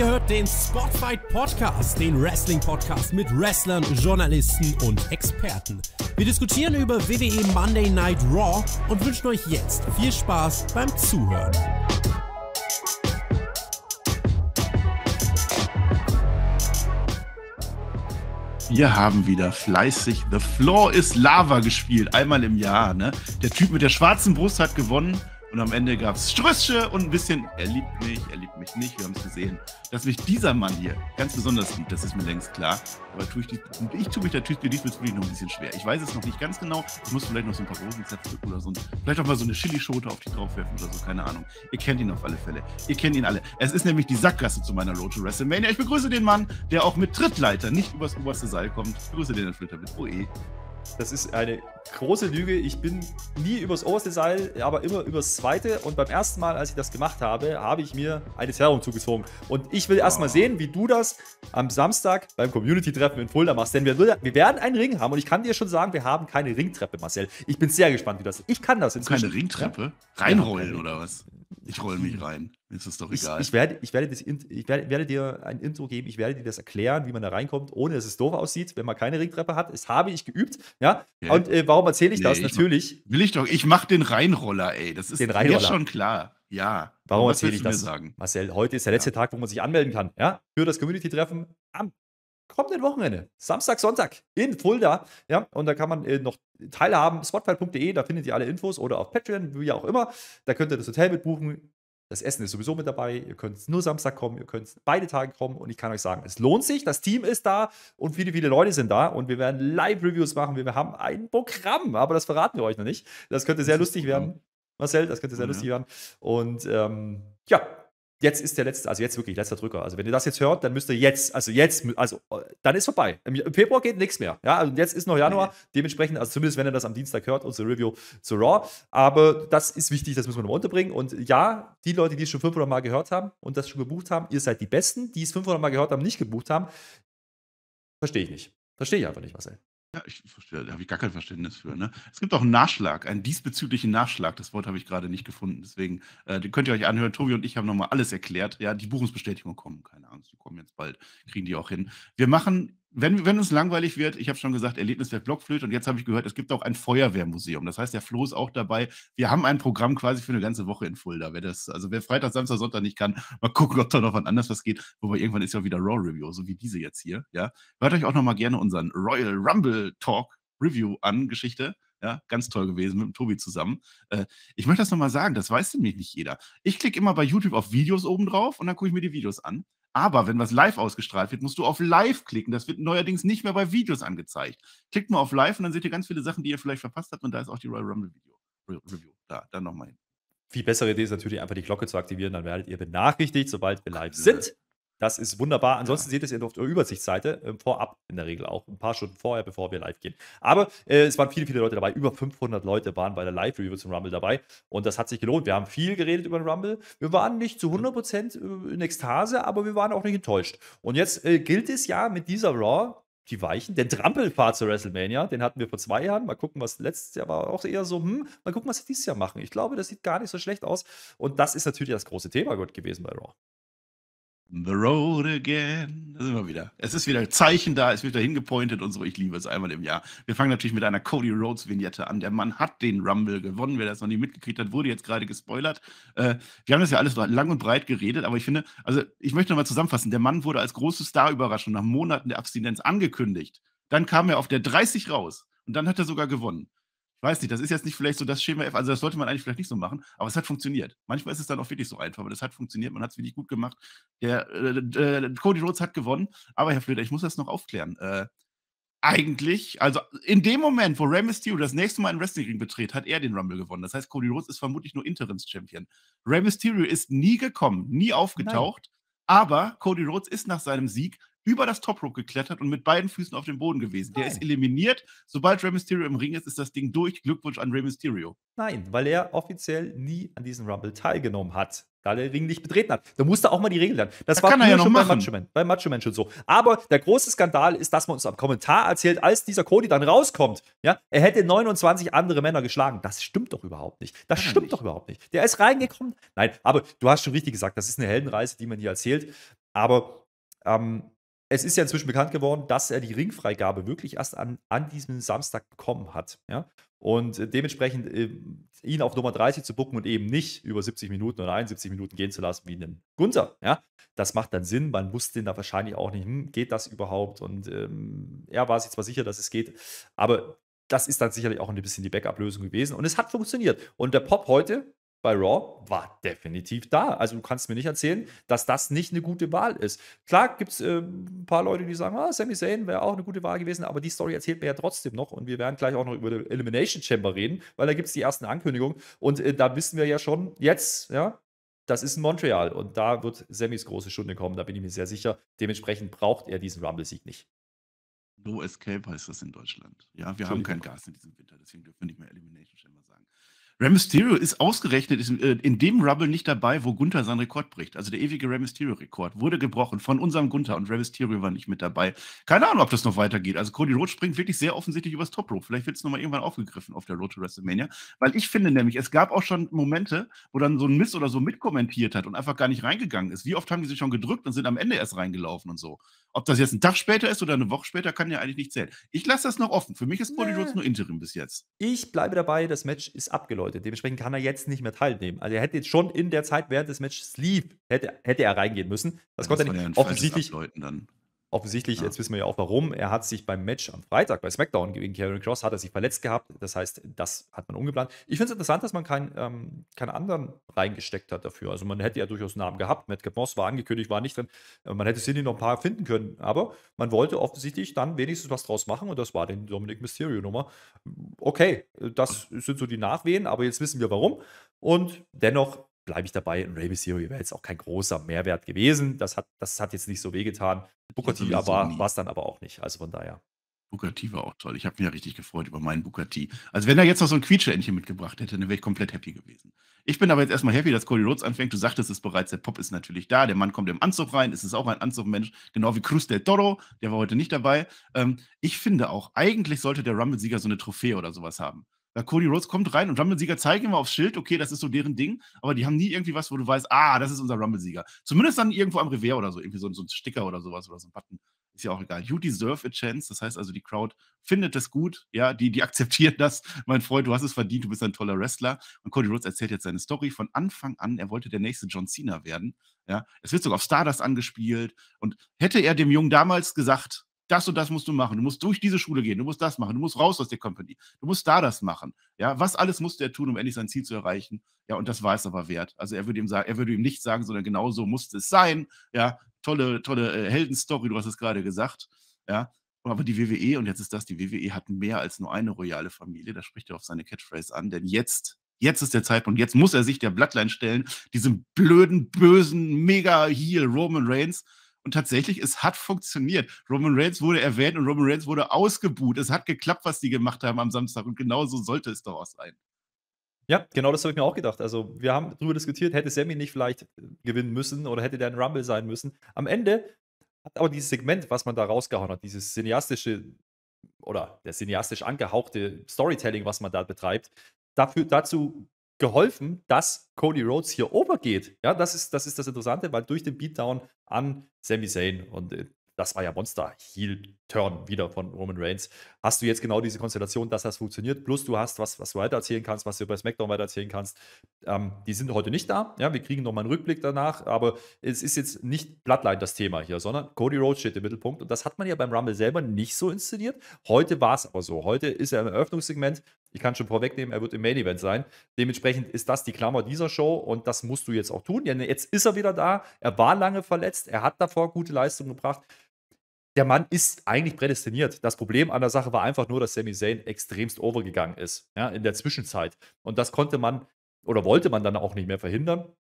Ihr hört den Spotfight Podcast, den Wrestling Podcast mit Wrestlern, Journalisten und Experten. Wir diskutieren über WWE Monday Night Raw und wünschen euch jetzt viel Spaß beim Zuhören. Wir haben wieder fleißig The Floor is Lava gespielt, einmal im Jahr. Ne? Der Typ mit der schwarzen Brust hat gewonnen und am Ende gab es Strösche und ein bisschen, er liebt mich, er liebt mich nicht, wir haben es gesehen. Dass mich dieser Mann hier ganz besonders liebt, das ist mir längst klar. Aber tue ich, die, ich tue mich natürlich diesbezüglich noch ein bisschen schwer. Ich weiß es noch nicht ganz genau. Ich muss vielleicht noch so ein paar Rosenzäpfchen oder so vielleicht auch mal so eine Chilischote auf die draufwerfen oder so, keine Ahnung. Ihr kennt ihn auf alle Fälle. Ihr kennt ihn alle. Es ist nämlich die Sackgasse zu meiner Road to WrestleMania. Ich begrüße den Mann, der auch mit Trittleiter nicht übers oberste Seil kommt. Ich begrüße den Herrn Flitterwitz. Oh eh. Das ist eine große Lüge. Ich bin nie übers oberste Seil, aber immer übers zweite. Und beim ersten Mal, als ich das gemacht habe, habe ich mir eine Zerrung zugezogen. Und ich will wow. erstmal sehen, wie du das am Samstag beim Community-Treffen in Fulda machst. Denn wir, wir, werden einen Ring haben. Und ich kann dir schon sagen, wir haben keine Ringtreppe, Marcel. Ich bin sehr gespannt, wie das ist. Ich kann das inzwischen. Keine Ringtreppe? Reinrollen ja. oder was? ich roll mich rein. Mir ist es doch egal. Ich, ich, werde, ich, werde das, ich werde, werde, dir ein Intro geben, ich werde dir das erklären, wie man da reinkommt, ohne dass es doof aussieht, wenn man keine Ringtreppe hat. Das habe ich geübt. Ja? ja. Und äh, warum erzähle ich nee, das? Ich Natürlich. Mach, will ich doch, ich mache den Reinroller, ey. Das ist mir schon klar. Ja. Warum erzähle ich das? Marcel, heute ist der letzte ja. Tag, wo man sich anmelden kann. Ja? Für das Community-Treffen am kommenden Wochenende. Samstag, Sonntag in Fulda. Ja, und da kann man äh, noch teilhaben. Spotfight.de, da findet ihr alle Infos oder auf Patreon, wie auch immer. Da könnt ihr das Hotel mitbuchen. Das Essen ist sowieso mit dabei. Ihr könnt nur Samstag kommen, ihr könnt beide Tage kommen und ich kann euch sagen, es lohnt sich. Das Team ist da und viele, viele Leute sind da und wir werden Live-Reviews machen. Wir haben ein Programm, aber das verraten wir euch noch nicht. Das könnte sehr lustig werden, Marcel. Das könnte sehr ja. lustig werden. Und ähm, ja, Jetzt ist der letzte, also jetzt wirklich letzter Drücker. Also wenn ihr das jetzt hört, dann müsst ihr jetzt, also jetzt, also äh, dann ist vorbei. Im Februar geht nichts mehr. Ja, also jetzt ist noch Januar. Nee. Dementsprechend, also zumindest wenn ihr das am Dienstag hört, unsere Review zu Raw. Aber das ist wichtig, das müssen wir nochmal unterbringen. Und ja, die Leute, die es schon 500 Mal gehört haben und das schon gebucht haben, ihr seid die Besten. Die es 500 Mal gehört haben, nicht gebucht haben, verstehe ich nicht. Verstehe ich einfach nicht, Marcel. Ja, ich verstehe, da habe ich gar kein Verständnis für. Ne? Es gibt auch einen Nachschlag, einen diesbezüglichen Nachschlag. Das Wort habe ich gerade nicht gefunden. Deswegen, äh, den könnt ihr euch anhören. Tobi und ich haben nochmal alles erklärt. Ja, die Buchungsbestätigung kommen, keine Angst, die kommen jetzt bald, kriegen die auch hin. Wir machen wenn, wenn uns langweilig wird, ich habe schon gesagt, Erlebniswerk Blockflöte und jetzt habe ich gehört, es gibt auch ein Feuerwehrmuseum. Das heißt, der Flo ist auch dabei. Wir haben ein Programm quasi für eine ganze Woche in Fulda. Wer das, also wer Freitag, Samstag, Sonntag nicht kann, mal gucken, ob da noch wann anders was geht. Wobei irgendwann ist ja wieder Raw Review, so wie diese jetzt hier. Ja, hört euch auch nochmal gerne unseren Royal Rumble Talk Review an, Geschichte. Ja, ganz toll gewesen mit dem Tobi zusammen. Äh, ich möchte das nochmal sagen, das weiß nämlich nicht jeder. Ich klicke immer bei YouTube auf Videos oben drauf und dann gucke ich mir die Videos an. Aber wenn was live ausgestrahlt wird, musst du auf Live klicken. Das wird neuerdings nicht mehr bei Videos angezeigt. Klickt mal auf Live und dann seht ihr ganz viele Sachen, die ihr vielleicht verpasst habt. Und da ist auch die Royal Rumble Video, Review. Da, dann nochmal hin. Viel bessere Idee ist natürlich einfach die Glocke zu aktivieren. Dann werdet ihr benachrichtigt, sobald wir live sind. Das ist wunderbar. Ansonsten seht ihr es auf der Übersichtsseite äh, vorab in der Regel auch, ein paar Stunden vorher, bevor wir live gehen. Aber äh, es waren viele, viele Leute dabei. Über 500 Leute waren bei der Live-Review zum Rumble dabei und das hat sich gelohnt. Wir haben viel geredet über den Rumble. Wir waren nicht zu 100% äh, in Ekstase, aber wir waren auch nicht enttäuscht. Und jetzt äh, gilt es ja mit dieser Raw die Weichen. der Trampelfahrt zu WrestleMania, den hatten wir vor zwei Jahren. Mal gucken, was letztes Jahr war auch eher so, hm, mal gucken, was sie dieses Jahr machen. Ich glaube, das sieht gar nicht so schlecht aus. Und das ist natürlich das große Thema gewesen bei Raw. The road again. Da sind wir wieder. Es ist wieder Zeichen da, es wird da hingepointet und so. Ich liebe es einmal im Jahr. Wir fangen natürlich mit einer Cody Rhodes Vignette an. Der Mann hat den Rumble gewonnen. Wer das noch nicht mitgekriegt hat, wurde jetzt gerade gespoilert. Äh, wir haben das ja alles lang und breit geredet, aber ich finde, also ich möchte nochmal zusammenfassen. Der Mann wurde als große Star-Überraschung nach Monaten der Abstinenz angekündigt. Dann kam er auf der 30 raus und dann hat er sogar gewonnen. Ich weiß nicht, das ist jetzt nicht vielleicht so das Schema F, also das sollte man eigentlich vielleicht nicht so machen, aber es hat funktioniert. Manchmal ist es dann auch wirklich so einfach, aber das hat funktioniert, man hat es wirklich gut gemacht. Der äh, äh, Cody Rhodes hat gewonnen, aber Herr Flöter, ich muss das noch aufklären. Äh, eigentlich, also in dem Moment, wo Rey Mysterio das nächste Mal einen Wrestling-Ring betritt, hat er den Rumble gewonnen. Das heißt, Cody Rhodes ist vermutlich nur Interims-Champion. Rey Mysterio ist nie gekommen, nie aufgetaucht, Nein. aber Cody Rhodes ist nach seinem Sieg über das Top Rope geklettert und mit beiden Füßen auf dem Boden gewesen. Nein. Der ist eliminiert. Sobald Rey Mysterio im Ring ist, ist das Ding durch. Glückwunsch an Rey Mysterio. Nein, weil er offiziell nie an diesem Rumble teilgenommen hat. Da der Ring nicht betreten hat. Da musste auch mal die Regel lernen. Das, das war kann er ja schon machen. bei Macho, Man, bei Macho Man schon so. Aber der große Skandal ist, dass man uns am Kommentar erzählt, als dieser Cody dann rauskommt, ja, er hätte 29 andere Männer geschlagen. Das stimmt doch überhaupt nicht. Das kann stimmt nicht. doch überhaupt nicht. Der ist reingekommen. Nein, aber du hast schon richtig gesagt, das ist eine Heldenreise, die man hier erzählt. Aber ähm, es ist ja inzwischen bekannt geworden, dass er die Ringfreigabe wirklich erst an, an diesem Samstag bekommen hat. Ja? Und äh, dementsprechend äh, ihn auf Nummer 30 zu bucken und eben nicht über 70 Minuten oder 71 Minuten gehen zu lassen wie einen Gunther. Ja? Das macht dann Sinn. Man wusste ihn da wahrscheinlich auch nicht, hm, geht das überhaupt? Und ähm, er war sich zwar sicher, dass es geht, aber das ist dann sicherlich auch ein bisschen die Backup-Lösung gewesen. Und es hat funktioniert. Und der Pop heute bei Raw war definitiv da. Also du kannst mir nicht erzählen, dass das nicht eine gute Wahl ist. Klar gibt es äh, ein paar Leute, die sagen, ah, Sami Zayn wäre auch eine gute Wahl gewesen, aber die Story erzählt mir ja trotzdem noch und wir werden gleich auch noch über die Elimination Chamber reden, weil da gibt es die ersten Ankündigungen und äh, da wissen wir ja schon jetzt, ja, das ist in Montreal und da wird Sammys große Stunde kommen, da bin ich mir sehr sicher. Dementsprechend braucht er diesen Rumble-Sieg nicht. No Escape heißt das in Deutschland. Ja, wir haben kein Gas in diesem Winter, deswegen dürfen wir nicht mehr Elimination Chamber sagen. Rey Mysterio ist ausgerechnet äh, in dem Rubble nicht dabei, wo Gunther seinen Rekord bricht. Also der ewige Rey Mysterio-Rekord wurde gebrochen von unserem Gunther und Rey Mysterio war nicht mit dabei. Keine Ahnung, ob das noch weitergeht. Also Cody Rhodes springt wirklich sehr offensichtlich übers Top Rope. Vielleicht wird es nochmal irgendwann aufgegriffen auf der Road to WrestleMania. Weil ich finde nämlich, es gab auch schon Momente, wo dann so ein Miss oder so mitkommentiert hat und einfach gar nicht reingegangen ist. Wie oft haben die sich schon gedrückt und sind am Ende erst reingelaufen und so. Ob das jetzt ein Tag später ist oder eine Woche später, kann ja eigentlich nicht zählen. Ich lasse das noch offen. Für mich ist Cody nee. nur Interim bis jetzt. Ich bleibe dabei, das Match ist abgeläutet. Dementsprechend kann er jetzt nicht mehr teilnehmen. Also er hätte jetzt schon in der Zeit während des Matches Sleep, hätte, hätte er reingehen müssen. Das ja, konnte er nicht. Ja offensichtlich, dann. Offensichtlich, ja. jetzt wissen wir ja auch warum, er hat sich beim Match am Freitag bei SmackDown gegen Karen Cross, hat er sich verletzt gehabt. Das heißt, das hat man umgeplant. Ich finde es interessant, dass man keinen ähm, kein anderen reingesteckt hat dafür. Also man hätte ja durchaus Namen gehabt. Matt Moss war angekündigt, war nicht drin. Äh, man hätte Cindy noch ein paar finden können. Aber man wollte offensichtlich dann wenigstens was draus machen und das war den Dominic Mysterio-Nummer. Okay, das sind so die Nachwehen, aber jetzt wissen wir warum. Und dennoch bleibe ich dabei. Ein Ray Mysterio wäre jetzt auch kein großer Mehrwert gewesen. Das hat, das hat jetzt nicht so wehgetan. Booker T war es dann aber auch nicht. Also von daher. Booker T war auch toll. Ich habe mich ja richtig gefreut über meinen Booker T. Also wenn er jetzt noch so ein Quietscheentchen mitgebracht hätte, dann wäre ich komplett happy gewesen. Ich bin aber jetzt erstmal happy, dass Cody Rhodes anfängt. Du sagtest es bereits, der Pop ist natürlich da. Der Mann kommt im Anzug rein. Es ist auch ein Anzugmensch, genau wie Cruz del Toro. Der war heute nicht dabei. Ähm, ich finde auch, eigentlich sollte der Rumble-Sieger so eine Trophäe oder sowas haben. Cody Rhodes kommt rein und Rumble-Sieger zeigen immer aufs Schild, okay, das ist so deren Ding, aber die haben nie irgendwie was, wo du weißt, ah, das ist unser Rumble-Sieger. Zumindest dann irgendwo am Revier oder so, irgendwie so, so, ein Sticker oder sowas oder so ein Button. Ist ja auch egal. You deserve a chance, das heißt also, die Crowd findet das gut, ja, die, die akzeptieren das. Mein Freund, du hast es verdient, du bist ein toller Wrestler. Und Cody Rhodes erzählt jetzt seine Story von Anfang an, er wollte der nächste John Cena werden, ja. Es wird sogar auf Stardust angespielt und hätte er dem Jungen damals gesagt, das und das musst du machen. Du musst durch diese Schule gehen. Du musst das machen. Du musst raus aus der Company. Du musst da das machen. Ja, was alles musste er tun, um endlich sein Ziel zu erreichen? Ja, und das war es aber wert. Also er würde ihm sagen, er würde ihm nicht sagen, sondern genau so musste es sein. Ja, tolle, tolle äh, Heldenstory. Du hast es gerade gesagt. Ja, aber die WWE, und jetzt ist das, die WWE hat mehr als nur eine royale Familie. Da spricht er auf seine Catchphrase an, denn jetzt Jetzt ist der Zeitpunkt. Jetzt muss er sich der Bloodline stellen, diesem blöden, bösen Mega-Heel Roman Reigns. Und tatsächlich, es hat funktioniert. Roman Reigns wurde erwähnt und Roman Reigns wurde ausgebuht. Es hat geklappt, was die gemacht haben am Samstag. Und genau so sollte es doch auch sein. Ja, genau das habe ich mir auch gedacht. Also, wir haben darüber diskutiert, hätte Sammy nicht vielleicht äh, gewinnen müssen oder hätte der ein Rumble sein müssen. Am Ende hat aber dieses Segment, was man da rausgehauen hat, dieses cineastische oder der cineastisch angehauchte Storytelling, was man da betreibt, dafür, dazu geholfen, dass Cody Rhodes hier overgeht. Ja, das ist, das ist das Interessante, weil durch den Beatdown an Sami Zayn und äh, das war ja Monster Heel Turn wieder von Roman Reigns. Hast du jetzt genau diese Konstellation, dass das funktioniert? Plus du hast was, was du weitererzählen kannst, was du über SmackDown weitererzählen kannst. Ähm, die sind heute nicht da. Ja, wir kriegen nochmal einen Rückblick danach, aber es ist jetzt nicht Bloodline das Thema hier, sondern Cody Rhodes steht im Mittelpunkt und das hat man ja beim Rumble selber nicht so inszeniert. Heute war es aber so. Heute ist er im Eröffnungssegment ich kann schon vorwegnehmen, er wird im Main Event sein. Dementsprechend ist das die Klammer dieser Show und das musst du jetzt auch tun. Jetzt ist er wieder da. Er war lange verletzt. Er hat davor gute Leistung gebracht. Der Mann ist eigentlich prädestiniert. Das Problem an der Sache war einfach nur, dass Sami Zayn extremst overgegangen ist ja, in der Zwischenzeit. Und das konnte man oder wollte man dann auch nicht mehr verhindern.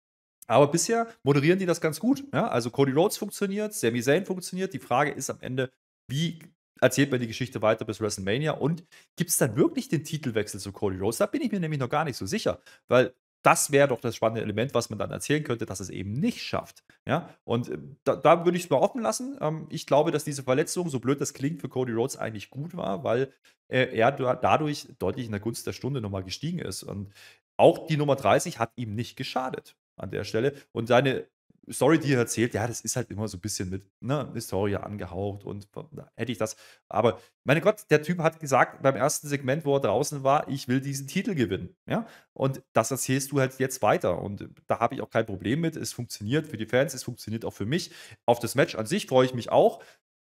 Aber bisher moderieren die das ganz gut. Ja? Also Cody Rhodes funktioniert, Sami Zayn funktioniert. Die Frage ist am Ende, wie erzählt man die Geschichte weiter bis WrestleMania und gibt es dann wirklich den Titelwechsel zu Cody Rhodes? Da bin ich mir nämlich noch gar nicht so sicher, weil das wäre doch das spannende Element, was man dann erzählen könnte, dass es eben nicht schafft. Ja? Und äh, da, da würde ich es mal offen lassen. Ähm, ich glaube, dass diese Verletzung, so blöd das klingt, für Cody Rhodes eigentlich gut war, weil äh, er dadurch deutlich in der Gunst der Stunde nochmal gestiegen ist. Und auch die Nummer 30 hat ihm nicht geschadet an der Stelle. Und seine Story, die er erzählt, ja, das ist halt immer so ein bisschen mit ne, Historie angehaucht und hätte ich das. Aber meine Gott, der Typ hat gesagt beim ersten Segment, wo er draußen war, ich will diesen Titel gewinnen. Ja? Und das erzählst du halt jetzt weiter. Und da habe ich auch kein Problem mit. Es funktioniert für die Fans, es funktioniert auch für mich. Auf das Match an sich freue ich mich auch.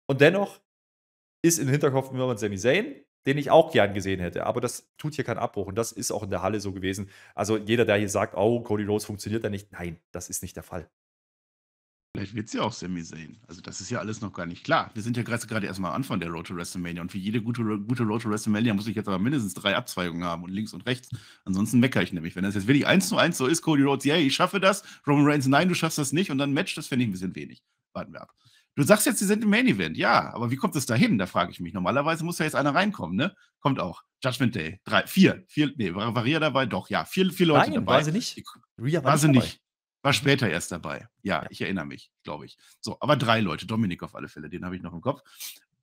Und dennoch ist im Hinterkopf immer ein Sami Zayn, den ich auch gern gesehen hätte. Aber das tut hier keinen Abbruch und das ist auch in der Halle so gewesen. Also jeder, der hier sagt, oh, Cody Rose funktioniert da nicht, nein, das ist nicht der Fall. Vielleicht wird sie auch Sami sehen. Also das ist ja alles noch gar nicht klar. Wir sind ja gerade erstmal am Anfang der Road to WrestleMania. Und für jede gute, gute Road to WrestleMania muss ich jetzt aber mindestens drei Abzweigungen haben und links und rechts. Ansonsten meckere ich nämlich. Wenn das jetzt wirklich 1 zu 1 so ist, Cody Rhodes, yay, ich schaffe das. Roman Reigns, nein, du schaffst das nicht. Und dann Match, das finde ich ein bisschen wenig. Warten wir ab. Du sagst jetzt, sie sind im Main Event. Ja, aber wie kommt es dahin? Da frage ich mich. Normalerweise muss ja jetzt einer reinkommen, ne? Kommt auch. Judgment Day. Drei, vier, vier, nee, Varia dabei, doch, ja. Vier, vier Leute Nein, dabei. War sie nicht. Rhea war, war sie nicht. War später erst dabei. Ja, ich erinnere mich, glaube ich. So, aber drei Leute. Dominik auf alle Fälle, den habe ich noch im Kopf.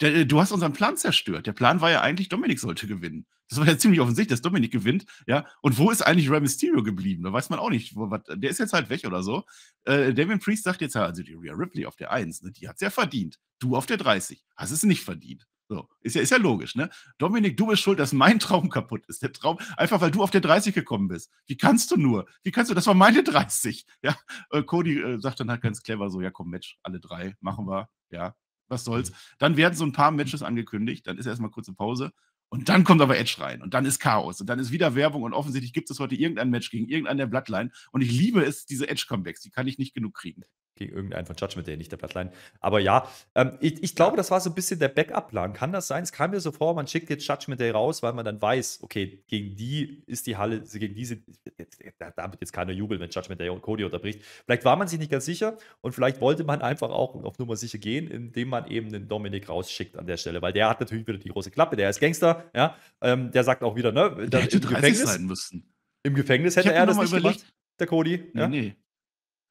Der, äh, du hast unseren Plan zerstört. Der Plan war ja eigentlich, Dominik sollte gewinnen. Das war ja ziemlich offensichtlich, dass Dominik gewinnt. Ja, und wo ist eigentlich Rey Mysterio geblieben? Da weiß man auch nicht. Wo, wat, der ist jetzt halt weg oder so. Äh, Damien Priest sagt jetzt also die Rhea Ripley auf der 1, ne, die hat es ja verdient. Du auf der 30. Hast es nicht verdient. So, ist ja, ist ja logisch, ne? Dominik, du bist schuld, dass mein Traum kaputt ist. Der Traum, einfach weil du auf der 30 gekommen bist. Wie kannst du nur? Wie kannst du? Das war meine 30. Ja, äh, Cody äh, sagt dann halt ganz clever so, ja komm, Match, alle drei, machen wir. Ja, was soll's. Mhm. Dann werden so ein paar Matches angekündigt, dann ist erstmal kurze Pause. Und dann kommt aber Edge rein und dann ist Chaos und dann ist wieder Werbung und offensichtlich gibt es heute irgendein Match gegen irgendeinen der Bloodline und ich liebe es, diese Edge-Comebacks, die kann ich nicht genug kriegen gegen irgendeinen von Judgment Day, nicht der Bloodline. Aber ja, ähm, ich, ich, glaube, das war so ein bisschen der Backup-Plan. Kann das sein? Es kam mir so vor, man schickt jetzt Judgment Day raus, weil man dann weiß, okay, gegen die ist die Halle, gegen diese, da wird jetzt keiner jubeln, wenn Judgment Day und Cody unterbricht. Vielleicht war man sich nicht ganz sicher und vielleicht wollte man einfach auch auf Nummer sicher gehen, indem man eben den Dominik rausschickt an der Stelle, weil der hat natürlich wieder die große Klappe, der ist Gangster, ja, ähm, der sagt auch wieder, ne, der hätte 30 Gefängnis, sein müssen. Im Gefängnis hätte er das nicht überlegt. gemacht, der Cody. Nee, nee.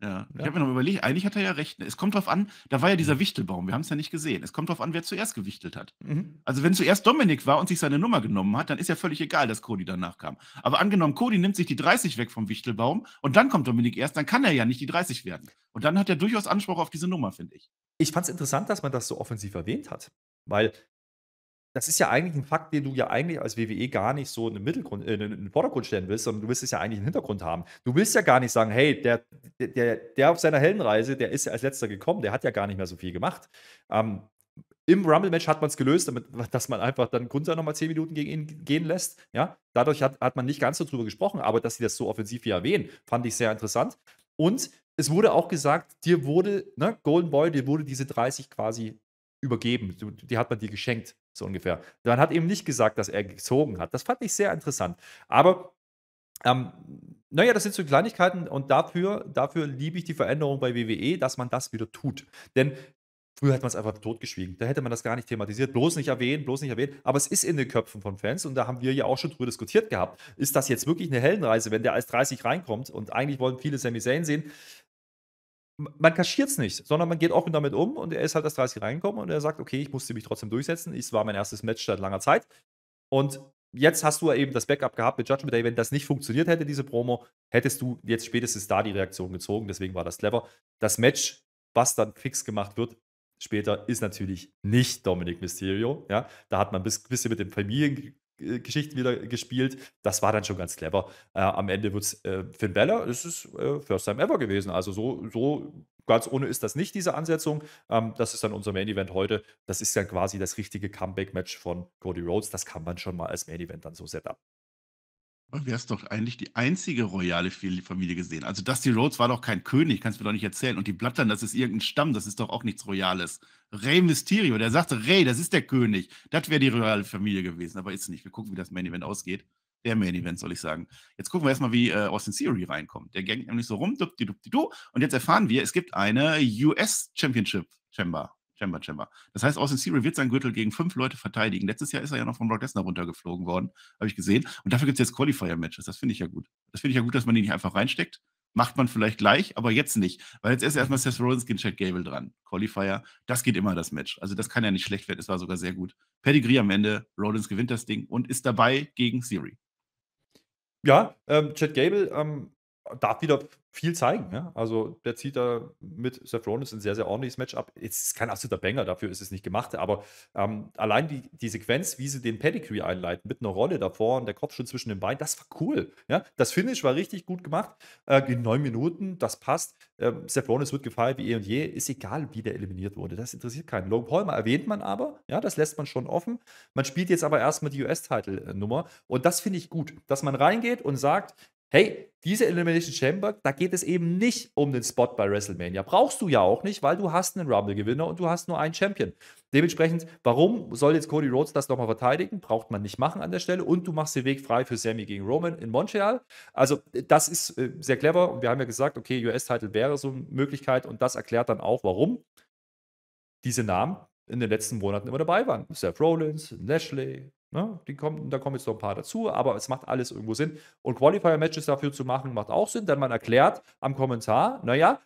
Ja. Ich habe mir noch überlegt, eigentlich hat er ja recht. Ne? Es kommt drauf an, da war ja dieser Wichtelbaum, wir haben es ja nicht gesehen. Es kommt drauf an, wer zuerst gewichtelt hat. Mhm. Also, wenn zuerst Dominik war und sich seine Nummer genommen hat, dann ist ja völlig egal, dass Cody danach kam. Aber angenommen, Cody nimmt sich die 30 weg vom Wichtelbaum und dann kommt Dominik erst, dann kann er ja nicht die 30 werden. Und dann hat er durchaus Anspruch auf diese Nummer, finde ich. Ich fand es interessant, dass man das so offensiv erwähnt hat. Weil das ist ja eigentlich ein Fakt, den du ja eigentlich als WWE gar nicht so in den, Mittelgrund, äh, in den Vordergrund stellen willst, sondern du willst es ja eigentlich im Hintergrund haben. Du willst ja gar nicht sagen, hey, der, der, der auf seiner Heldenreise, der ist ja als letzter gekommen, der hat ja gar nicht mehr so viel gemacht. Ähm, Im Rumble-Match hat man es gelöst, damit, dass man einfach dann Gunther nochmal 10 Minuten gegen ihn gehen lässt. Ja? Dadurch hat, hat man nicht ganz so drüber gesprochen, aber dass sie das so offensiv hier erwähnen, fand ich sehr interessant. Und es wurde auch gesagt, dir wurde, ne, Golden Boy, dir wurde diese 30 quasi übergeben. Die hat man dir geschenkt, so ungefähr. Man hat eben nicht gesagt, dass er gezogen hat. Das fand ich sehr interessant. Aber ähm, naja, das sind so Kleinigkeiten und dafür, dafür liebe ich die Veränderung bei WWE, dass man das wieder tut. Denn Früher hätte man es einfach totgeschwiegen. Da hätte man das gar nicht thematisiert. Bloß nicht erwähnen, bloß nicht erwähnen. Aber es ist in den Köpfen von Fans und da haben wir ja auch schon drüber diskutiert gehabt. Ist das jetzt wirklich eine Heldenreise, wenn der als 30 reinkommt und eigentlich wollen viele Sami Zayn sehen? man kaschiert es nicht, sondern man geht offen damit um und er ist halt das 30 reingekommen und er sagt, okay, ich musste mich trotzdem durchsetzen. Es war mein erstes Match seit langer Zeit. Und jetzt hast du eben das Backup gehabt mit Judgment Day. Wenn das nicht funktioniert hätte, diese Promo, hättest du jetzt spätestens da die Reaktion gezogen. Deswegen war das clever. Das Match, was dann fix gemacht wird, später ist natürlich nicht Dominic Mysterio. Ja, da hat man ein bisschen mit dem Familien Geschichten wieder gespielt. Das war dann schon ganz clever. Äh, am Ende wird es äh, Finn Bella, es ist äh, First Time Ever gewesen. Also so, so ganz ohne ist das nicht, diese Ansetzung. Ähm, das ist dann unser Main Event heute. Das ist dann quasi das richtige Comeback-Match von Cody Rhodes. Das kann man schon mal als Main Event dann so setup. Du hast doch eigentlich die einzige royale Familie gesehen. Also Dusty Rhodes war doch kein König, kannst du mir doch nicht erzählen. Und die Blattern, das ist irgendein Stamm, das ist doch auch nichts Royales. Rey Mysterio, der sagte, Rey, das ist der König. Das wäre die royale Familie gewesen, aber ist nicht. Wir gucken, wie das Main Event ausgeht. Der Main Event, soll ich sagen. Jetzt gucken wir erstmal, wie äh, Austin Theory reinkommt. Der gängt nämlich so rum, du, du, du, du. Und jetzt erfahren wir, es gibt eine US Championship Chamber. Chamber Chamber. Das heißt, Austin Theory wird seinen Gürtel gegen fünf Leute verteidigen. Letztes Jahr ist er ja noch von Brock Lesnar runtergeflogen worden, habe ich gesehen. Und dafür gibt es jetzt Qualifier-Matches. Das finde ich ja gut. Das finde ich ja gut, dass man die nicht einfach reinsteckt. Macht man vielleicht gleich, aber jetzt nicht. Weil jetzt ist erstmal Seth Rollins gegen Chad Gable dran. Qualifier, das geht immer das Match. Also das kann ja nicht schlecht werden. Es war sogar sehr gut. Pedigree am Ende. Rollins gewinnt das Ding und ist dabei gegen Siri. Ja, ähm, Chad Gable ähm, darf wieder viel zeigen. Ne? Also der zieht da mit Seth Rollins ein sehr, sehr ordentliches Match ab. Jetzt ist kein absoluter Banger, dafür ist es nicht gemacht, aber ähm, allein die, die Sequenz, wie sie den Pedigree einleiten, mit einer Rolle davor und der Kopf schon zwischen den Beinen, das war cool. Ja? Das Finish war richtig gut gemacht. Äh, in neun Minuten, das passt. Ähm, Seth Rollins wird gefeiert wie eh und je. Ist egal, wie der eliminiert wurde. Das interessiert keinen. Logan Paul erwähnt man aber, ja, das lässt man schon offen. Man spielt jetzt aber erstmal die US-Title-Nummer und das finde ich gut, dass man reingeht und sagt, hey, diese Elimination Chamber, da geht es eben nicht um den Spot bei WrestleMania. Brauchst du ja auch nicht, weil du hast einen Rumble-Gewinner und du hast nur einen Champion. Dementsprechend, warum soll jetzt Cody Rhodes das nochmal verteidigen? Braucht man nicht machen an der Stelle. Und du machst den Weg frei für Sammy gegen Roman in Montreal. Also, das ist äh, sehr clever. Und wir haben ja gesagt, okay, US-Title wäre so eine Möglichkeit. Und das erklärt dann auch, warum diese Namen in den letzten Monaten immer dabei waren. Seth Rollins, Lashley, Ne? Die kommen, da kommen jetzt noch ein paar dazu, aber es macht alles irgendwo Sinn. Und Qualifier-Matches dafür zu machen, macht auch Sinn, denn man erklärt am Kommentar, naja,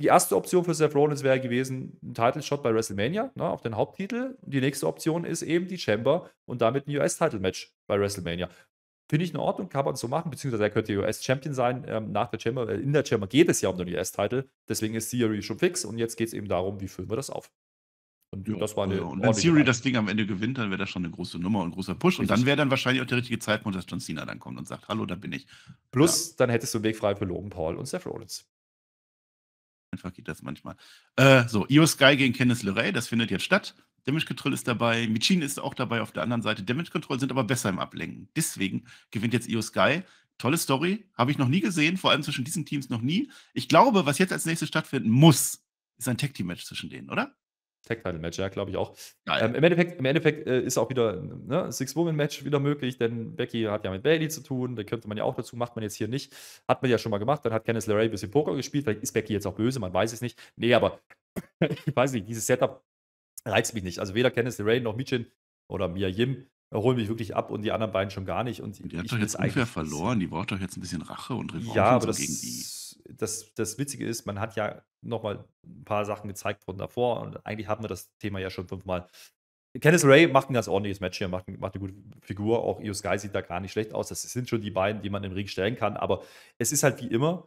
die erste Option für Seth Rollins wäre gewesen, ein Title-Shot bei WrestleMania ne, auf den Haupttitel. Die nächste Option ist eben die Chamber und damit ein US-Title-Match bei WrestleMania. Finde ich in Ordnung, kann man so machen, beziehungsweise er könnte US-Champion sein. Ähm, nach der Chamber, äh, in der Chamber geht es ja um den US-Title, deswegen ist Theory schon fix und jetzt geht es eben darum, wie füllen wir das auf. Und jo, das war eine. Äh, und wenn Siri das Ding am Ende gewinnt, dann wäre das schon eine große Nummer und ein großer Push. Und dann wäre dann wahrscheinlich auch der richtige Zeitpunkt, dass John Cena dann kommt und sagt: Hallo, da bin ich. Plus, ja. dann hättest du einen Weg frei für Logan Paul und Seth Rollins. Einfach geht das manchmal. Äh, so, Io Sky gegen Kenneth LeRae, das findet jetzt statt. Damage Control ist dabei, Michin ist auch dabei auf der anderen Seite. Damage Control sind aber besser im Ablenken. Deswegen gewinnt jetzt Io Sky. Tolle Story, habe ich noch nie gesehen, vor allem zwischen diesen Teams noch nie. Ich glaube, was jetzt als nächstes stattfinden muss, ist ein Tag Team Match zwischen denen, oder? Tag-Title-Match, ja, glaube ich auch. Ähm, Im Endeffekt, im Endeffekt äh, ist auch wieder ne, Six-Woman-Match wieder möglich, denn Becky hat ja mit Bailey zu tun, da könnte man ja auch dazu, macht man jetzt hier nicht. Hat man ja schon mal gemacht, dann hat Kenneth LeRae ein bisschen Poker gespielt, vielleicht ist Becky jetzt auch böse, man weiß es nicht. Nee, aber ich weiß nicht, dieses Setup reizt mich nicht. Also weder Kenneth LeRae noch Michin oder Mia Yim holen mich wirklich ab und die anderen beiden schon gar nicht. Und die hat doch jetzt ungefähr verloren, die braucht doch jetzt ein bisschen Rache und Revanche ja, aber das, gegen die. Das, das Witzige ist, man hat ja nochmal ein paar Sachen gezeigt von davor und eigentlich hatten wir das Thema ja schon fünfmal. Candice Ray macht ein ganz ordentliches Match hier, macht, macht eine gute Figur. Auch Io Sky sieht da gar nicht schlecht aus. Das sind schon die beiden, die man im Ring stellen kann. Aber es ist halt wie immer,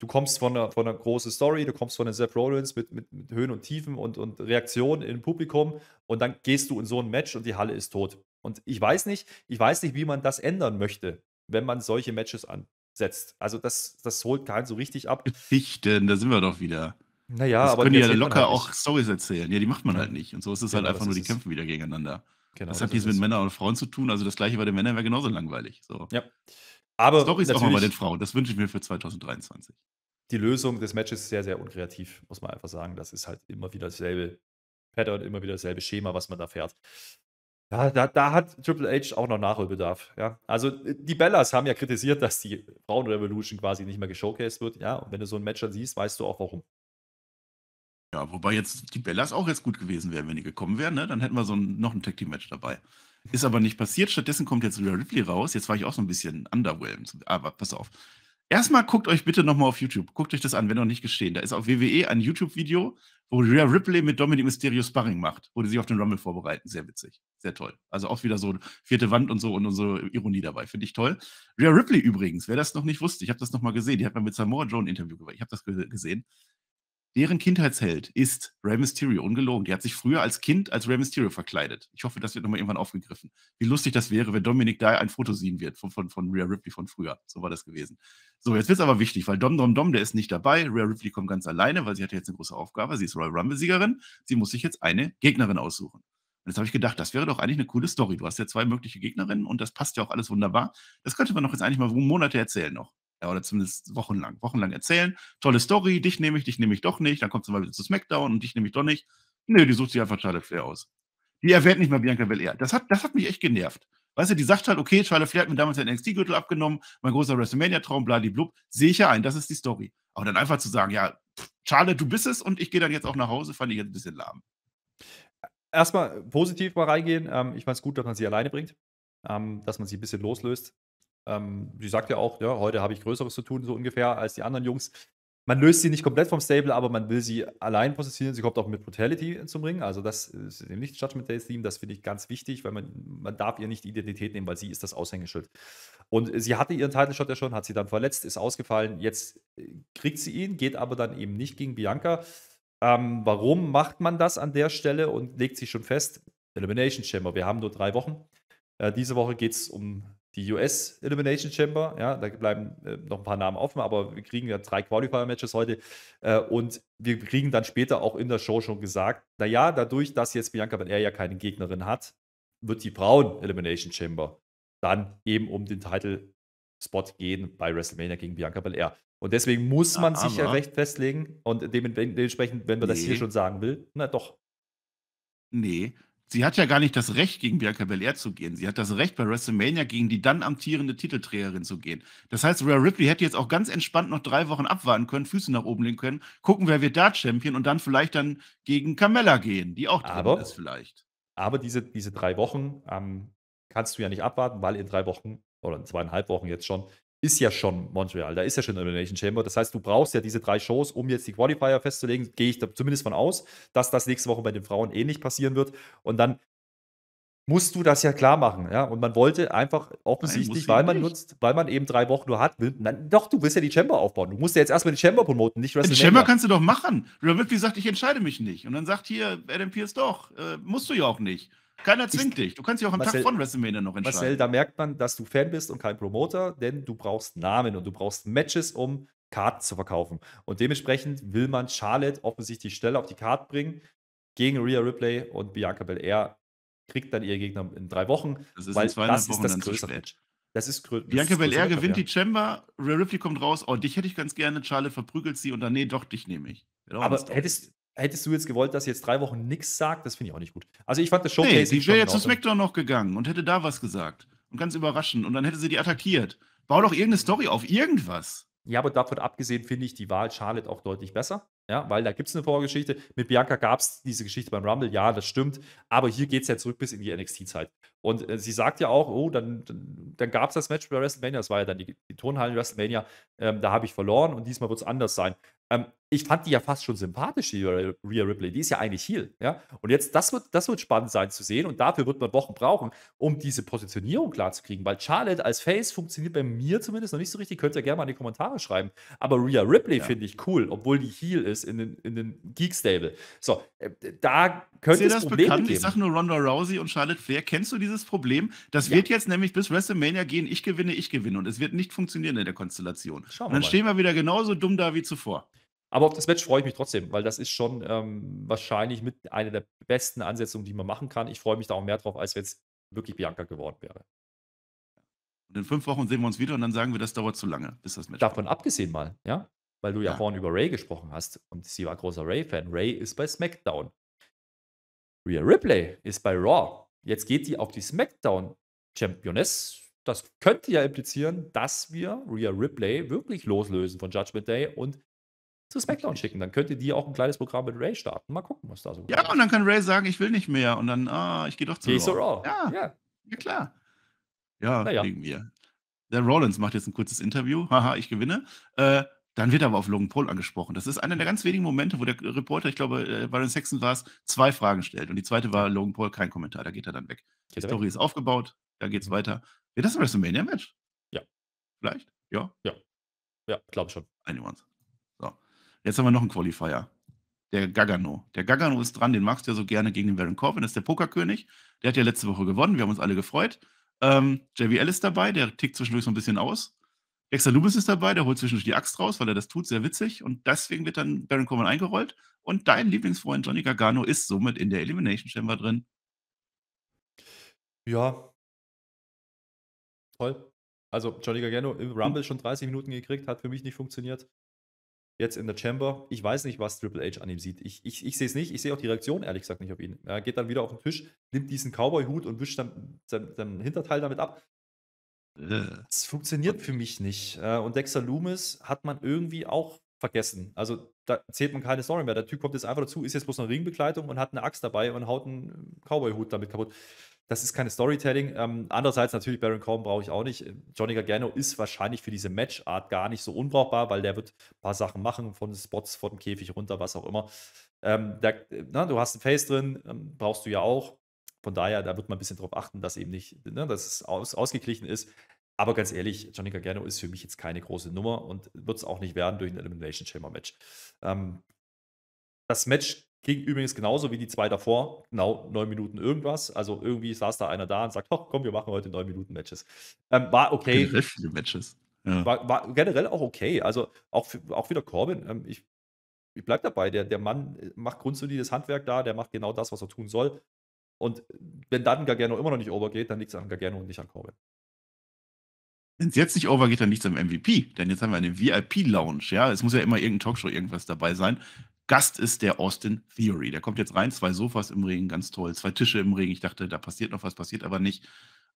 du kommst von einer, von einer großen Story, du kommst von den Seth Rollins mit, mit, mit, Höhen und Tiefen und, und Reaktionen im Publikum und dann gehst du in so ein Match und die Halle ist tot. Und ich weiß nicht, ich weiß nicht, wie man das ändern möchte, wenn man solche Matches ansetzt. Also das, das holt keinen so richtig ab. Fichten, da sind wir doch wieder. Naja, das aber können die ja locker halt auch Stories erzählen. Ja, die macht man halt ja. halt nicht. Und so ist es halt genau, halt einfach nur, die kämpfen wieder gegeneinander. Genau, das hat nichts mit Männern und Frauen zu tun. Also das gleiche bei den Männern wäre genauso langweilig. So. Ja. Aber Storys auch mal bei den Frauen. Das wünsche ich mir für 2023. Die Lösung des Matches ist sehr, sehr unkreativ, muss man einfach sagen. Das ist halt immer wieder dasselbe Pattern, immer wieder dasselbe Schema, was man da fährt. Ja, da, da, hat Triple H auch noch Nachholbedarf. Ja? Also die Bellas haben ja kritisiert, dass die Frauen Revolution quasi nicht mehr geshowcased wird. Ja, und wenn du so ein Match dann siehst, weißt du auch warum. Ja, wobei jetzt die Bellas auch jetzt gut gewesen wären, wenn die gekommen wären, ne? dann hätten wir so ein, noch ein Tag Team Match dabei. Ist aber nicht passiert. Stattdessen kommt jetzt Rhea Ripley raus. Jetzt war ich auch so ein bisschen underwhelmed. Aber pass auf. Erstmal guckt euch bitte nochmal auf YouTube. Guckt euch das an, wenn noch nicht geschehen. Da ist auf WWE ein YouTube-Video, wo Rhea Ripley mit Dominic Mysterio Sparring macht, wo die sich auf den Rumble vorbereiten. Sehr witzig sehr toll. Also auch wieder so vierte Wand und so und unsere Ironie dabei. Finde ich toll. Rhea Ripley übrigens, wer das noch nicht wusste, ich habe das nochmal gesehen. Die hat mal mit Samoa Joe ein Interview gemacht. Ich habe das ge gesehen. Deren Kindheitsheld ist Rey Mysterio, ungelogen. Die hat sich früher als Kind als Rey Mysterio verkleidet. Ich hoffe, das wird nochmal irgendwann aufgegriffen. Wie lustig das wäre, wenn Dominik da ein Foto sehen wird von, von, von Rhea Ripley von früher. So war das gewesen. So, jetzt wird es aber wichtig, weil Dom Dom Dom, der ist nicht dabei. Rhea Ripley kommt ganz alleine, weil sie hat jetzt eine große Aufgabe. Sie ist Royal Rumble-Siegerin. Sie muss sich jetzt eine Gegnerin aussuchen. Und jetzt habe ich gedacht, das wäre doch eigentlich eine coole Story. Du hast ja zwei mögliche Gegnerinnen und das passt ja auch alles wunderbar. Das könnte man doch jetzt eigentlich mal Monate erzählen noch. Ja, oder zumindest wochenlang. Wochenlang erzählen. Tolle Story, dich nehme ich, dich nehme ich doch nicht. Dann kommt sie mal wieder zu SmackDown und dich nehme ich doch nicht. Nö, die sucht sich einfach Charlotte Flair aus. Die erwähnt nicht mal Bianca Belair. Das hat, das hat mich echt genervt. Weißt du, die sagt halt, okay, Charlotte Flair hat mir damals den NXT-Gürtel abgenommen, mein großer WrestleMania-Traum, bladiblub. Sehe ich ja ein, das ist die Story. Aber dann einfach zu sagen, ja, Charlotte, du bist es und ich gehe dann jetzt auch nach Hause, fand ich jetzt ein bisschen lahm erstmal positiv mal reingehen. Ähm, ich fand es gut, dass man sie alleine bringt, ähm, dass man sie ein bisschen loslöst. Ähm, sie sagt ja auch, ja, heute habe ich Größeres zu tun, so ungefähr, als die anderen Jungs. Man löst sie nicht komplett vom Stable, aber man will sie allein positionieren. Sie kommt auch mit Brutality zum Ring. Also, das ist im Nicht-Judgment Day-Theme. Das finde ich ganz wichtig, weil man, man darf ihr nicht die Identität nehmen, weil sie ist das Aushängeschild. Und sie hatte ihren Title-Shot ja schon, hat sie dann verletzt, ist ausgefallen. Jetzt äh, kriegt sie ihn, geht aber dann eben nicht gegen Bianca. Ähm, warum macht man das an der Stelle und legt sich schon fest? Elimination Chamber, wir haben nur drei Wochen. Äh, diese Woche geht es um die US Elimination Chamber. Ja, da bleiben äh, noch ein paar Namen offen, aber wir kriegen ja drei Qualifier-Matches heute. Äh, und wir kriegen dann später auch in der Show schon gesagt, naja, dadurch, dass jetzt Bianca Belair ja keine Gegnerin hat, wird die Frauen Elimination Chamber dann eben um den Title Spot gehen bei WrestleMania gegen Bianca Belair. Und deswegen muss man ah, sich ja recht festlegen. Und dementsprechend, wenn man nee. das hier schon sagen will, na doch. Nee, sie hat ja gar nicht das Recht, gegen Bianca Belair zu gehen. Sie hat das Recht, bei WrestleMania gegen die dann amtierende Titelträgerin zu gehen. Das heißt, Rhea Ripley hätte jetzt auch ganz entspannt noch drei Wochen abwarten können, Füße nach oben legen können, gucken, wer wird da Champion und dann vielleicht dann gegen Carmella gehen, die auch drin ist vielleicht. Aber diese, diese drei Wochen ähm, kannst du ja nicht abwarten, weil in drei Wochen oder in zweieinhalb Wochen jetzt schon ist ja schon Montreal, da ist ja schon Elimination Chamber. Das heißt, du brauchst ja diese drei Shows, um jetzt die Qualifier festzulegen. Gehe ich da zumindest von aus, dass das nächste Woche bei den Frauen ähnlich eh passieren wird. Und dann musst du das ja klar machen, ja. Und man wollte einfach offensichtlich, Nein, weil man nutzt, weil man eben drei Wochen nur hat, will, dann, doch, du willst ja die Chamber aufbauen. Du musst ja jetzt erstmal die Chamber promoten, nicht WrestleMania. Die Chamber kannst du doch machen. Oder wirklich sagt, ich entscheide mich nicht. Und dann sagt hier, Adam Pierce doch, äh, musst du ja auch nicht. Keiner zwingt ich, dich. Du kannst dich auch am Marcel, Tag von WrestleMania noch entscheiden. Marcel, da merkt man, dass du Fan bist und kein Promoter, denn du brauchst Namen und du brauchst Matches, um Karten zu verkaufen. Und dementsprechend will man Charlotte offensichtlich schnell auf die Karte bringen gegen Rhea Ripley und Bianca Belair kriegt dann ihr Gegner in drei Wochen. Das ist weil in zweieinhalb das Wochen das dann größere Das ist größer. Bianca Belair gewinnt die Chamber, Rhea Ripley kommt raus, oh, dich hätte ich ganz gerne, Charlotte verprügelt sie und dann, nee, doch, dich nehme ich. Genau aber hättest, hättest du jetzt gewollt, dass sie jetzt drei Wochen nichts sagt, das finde ich auch nicht gut. Also ich fand das Showcase. Nee, die wäre jetzt zu SmackDown noch gegangen und hätte da was gesagt. Und ganz überraschend. Und dann hätte sie die attackiert. Bau doch irgendeine Story auf, irgendwas. Ja, aber davon abgesehen finde ich die Wahl Charlotte auch deutlich besser. Ja, weil da gibt es eine Vorgeschichte. Mit Bianca gab es diese Geschichte beim Rumble, ja, das stimmt. Aber hier geht es ja zurück bis in die NXT-Zeit. Und äh, sie sagt ja auch, oh, dann, dann, dann gab es das Match bei WrestleMania, das war ja dann die, die Turnhallen WrestleMania, ähm, da habe ich verloren und diesmal wird es anders sein. Ähm, ich fand die ja fast schon sympathisch, die Rhea Ripley. Die ist ja eigentlich Heal. Ja? Und jetzt, das wird, das wird spannend sein zu sehen und dafür wird man Wochen brauchen, um diese Positionierung klar zu kriegen. Weil Charlotte als Face funktioniert bei mir zumindest noch nicht so richtig. Könnt ihr gerne mal in die Kommentare schreiben. Aber Rhea Ripley ja. finde ich cool, obwohl die Heal ist ist in den, in den Geek-Stable. So, äh, da könnte es Probleme bekannt? geben. Ich sage nur Ronda Rousey und Charlotte Flair. Kennst du dieses Problem? Das ja. wird jetzt nämlich bis WrestleMania gehen, ich gewinne, ich gewinne. Und es wird nicht funktionieren in der Konstellation. Schauen und dann mal. stehen wir wieder genauso dumm da wie zuvor. Aber auf das Match freue ich mich trotzdem, weil das ist schon ähm, wahrscheinlich mit einer der besten Ansetzungen, die man machen kann. Ich freue mich da auch mehr drauf, als wenn es wirklich Bianca geworden wäre. Und in fünf Wochen sehen wir uns wieder und dann sagen wir, das dauert zu lange, bis das Match. Davon kommt. abgesehen mal, ja weil du ja, ja. vorhin über Ray gesprochen hast und sie war großer Ray-Fan. Ray ist bei SmackDown. Rhea Ripley ist bei Raw. Jetzt geht die auf die SmackDown Championess. Das könnte ja implizieren, dass wir Rhea Ripley wirklich loslösen von Judgment Day und zu SmackDown schicken. Dann könnte die auch ein kleines Programm mit Ray starten. Mal gucken, was da so Ja, und dann kann Ray sagen, ich will nicht mehr. Und dann, ah, ich gehe doch zu Geh Raw. Raw. Ja, ja, ja. klar. Ja, naja. wegen mir. Der Rollins macht jetzt ein kurzes Interview. Haha, ich gewinne. Äh, dann wird aber auf Logan Paul angesprochen. Das ist einer der ganz wenigen Momente, wo der Reporter, ich glaube, bei äh, den Sexen war es, zwei Fragen stellt. Und die zweite war Logan Paul, kein Kommentar, da geht er dann weg. Geht die Story weg? ist aufgebaut, da geht geht's mhm. weiter. Wird das ein WrestleMania-Match? Ja. Vielleicht? Ja. Ja. Ja, glaube schon. Anyone's. So. Jetzt haben wir noch einen Qualifier. Der Gagano. Der Gagano ist dran, den magst du ja so gerne gegen den Baron Corbin. Das ist der Pokerkönig. Der hat ja letzte Woche gewonnen. Wir haben uns alle gefreut. Ähm, JBL ist dabei, der tickt zwischendurch so ein bisschen aus. Dexter Lubis ist dabei, der holt zwischendurch die Axt raus, weil er das tut, sehr witzig. Und deswegen wird dann Baron Corbin eingerollt. Und dein Lieblingsfreund Johnny Gargano ist somit in der Elimination Chamber drin. Ja. Toll. Also Johnny Gargano im hm. Rumble hm. schon 30 Minuten gekriegt, hat für mich nicht funktioniert. Jetzt in der Chamber. Ich weiß nicht, was Triple H an ihm sieht. Ich, ich, ich sehe es nicht. Ich sehe auch die Reaktion, ehrlich gesagt, nicht auf ihn. Er geht dann wieder auf den Tisch, nimmt diesen Cowboy-Hut und wischt dann seinen Hinterteil damit ab. Es funktioniert für mich nicht. Äh, und Dexter Loomis hat man irgendwie auch vergessen. Also da zählt man keine Story mehr. Der Typ kommt jetzt einfach dazu, ist jetzt bloß eine Ringbegleitung und hat eine Axt dabei und haut einen ähm, Cowboy-Hut damit kaputt. Das ist keine Storytelling. Ähm, andererseits natürlich Baron Corbin brauche ich auch nicht. Äh, Johnny Gargano ist wahrscheinlich für diese Matchart gar nicht so unbrauchbar, weil der wird ein paar Sachen machen, von Spots vor dem Käfig runter, was auch immer. Ähm, der, äh, na, du hast ein Face drin, ähm, brauchst du ja auch. Von daher, da wird man ein bisschen darauf achten, dass eben nicht, ne, dass es aus, ausgeglichen ist. Aber ganz ehrlich, Johnny Gargano ist für mich jetzt keine große Nummer und wird es auch nicht werden durch ein Elimination Chamber Match. Ähm, das Match ging übrigens genauso wie die zwei davor, genau neun Minuten irgendwas. Also irgendwie saß da einer da und sagt, komm, wir machen heute neun Minuten Matches. Ähm, war okay. Generell viele Matches. Ja. War, war, generell auch okay. Also auch, für, auch wieder Corbin. Ähm, ich ich bleibe dabei. Der, der Mann äh, macht grundsolides Handwerk da, der macht genau das, was er tun soll. Und äh, wenn dann Gagerno immer noch nicht overgeht, dann liegt es an Gagerno und nicht an Corbin. Wenn es jetzt nicht overgeht, dann liegt es am MVP. Denn jetzt haben wir eine VIP-Lounge. Ja, es muss ja immer irgendein Talkshow irgendwas dabei sein. Gast ist der Austin Theory. Der kommt jetzt rein, zwei Sofas im Regen, ganz toll, zwei Tische im Regen. Ich dachte, da passiert noch was, passiert aber nicht.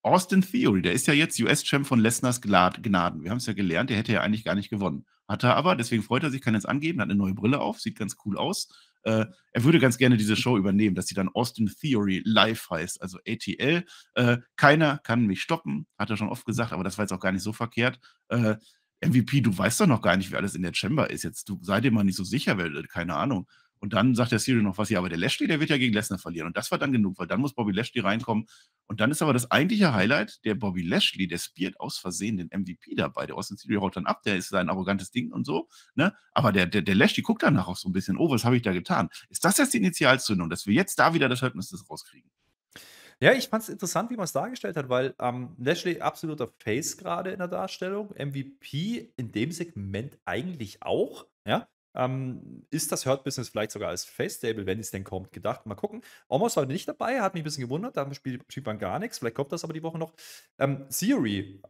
Austin Theory, der ist ja jetzt US-Champ von Lesners Gnaden. Wir haben es ja gelernt, der hätte ja eigentlich gar nicht gewonnen. Hat er aber, deswegen freut er sich, kann jetzt angeben, hat eine neue Brille auf, sieht ganz cool aus äh, er würde ganz gerne diese Show übernehmen, dass sie dann Austin Theory Live heißt, also ATL. Äh, keiner kann mich stoppen, hat er schon oft gesagt, aber das war jetzt auch gar nicht so verkehrt. Äh, MVP, du weißt doch noch gar nicht, wie alles in der Chamber ist. Jetzt, du sei dir mal nicht so sicher, weil, keine Ahnung. Und dann sagt der Siri noch was, ja, aber der Lashley, der wird ja gegen Lesnar verlieren. Und das war dann genug, weil dann muss Bobby Lashley reinkommen. Und dann ist aber das eigentliche Highlight, der Bobby Lashley, der spielt aus Versehen den MVP dabei. Der Austin Theory haut dann ab, der ist sein arrogantes Ding und so. Ne? Aber der, der, der Lashley guckt danach auch so ein bisschen, oh, was habe ich da getan? Ist das jetzt die Initialzündung, dass wir jetzt da wieder das Ergebnis rauskriegen? Ja, ich fand es interessant, wie man es dargestellt hat, weil ähm, Lashley absoluter Face gerade in der Darstellung, MVP in dem Segment eigentlich auch. Ja, ähm, ist das Hurt Business vielleicht sogar als Face-Stable, wenn es denn kommt, gedacht? Mal gucken. Omos war nicht dabei, hat mich ein bisschen gewundert, da spielt man gar nichts. Vielleicht kommt das aber die Woche noch. Ähm, Theory.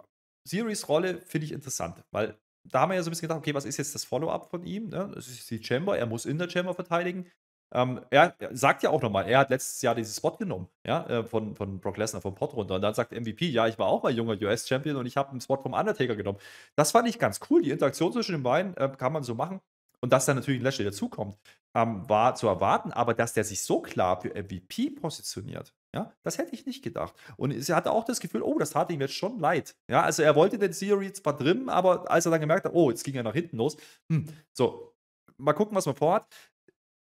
Theorys Rolle finde ich interessant, weil da haben wir ja so ein bisschen gedacht, okay, was ist jetzt das Follow-up von ihm? Ne? Das ist die Chamber, er muss in der Chamber verteidigen. Ähm, er sagt ja auch nochmal, er hat letztes Jahr diesen Spot genommen, ja, äh, von, von Brock Lesnar vom Pot runter. Und dann sagt MVP, ja, ich war auch mal junger US-Champion und ich habe einen Spot vom Undertaker genommen. Das fand ich ganz cool. Die Interaktion zwischen den beiden äh, kann man so machen. Und dass dann natürlich Lashley dazukommt, ähm, war zu erwarten, aber dass der sich so klar für MVP positioniert, ja, das hätte ich nicht gedacht. Und er hatte auch das Gefühl, oh, das tat ihm jetzt schon leid. Ja, also er wollte den Theory zwar drin, aber als er dann gemerkt hat, oh, jetzt ging er nach hinten los, hm, so, mal gucken, was man vorhat.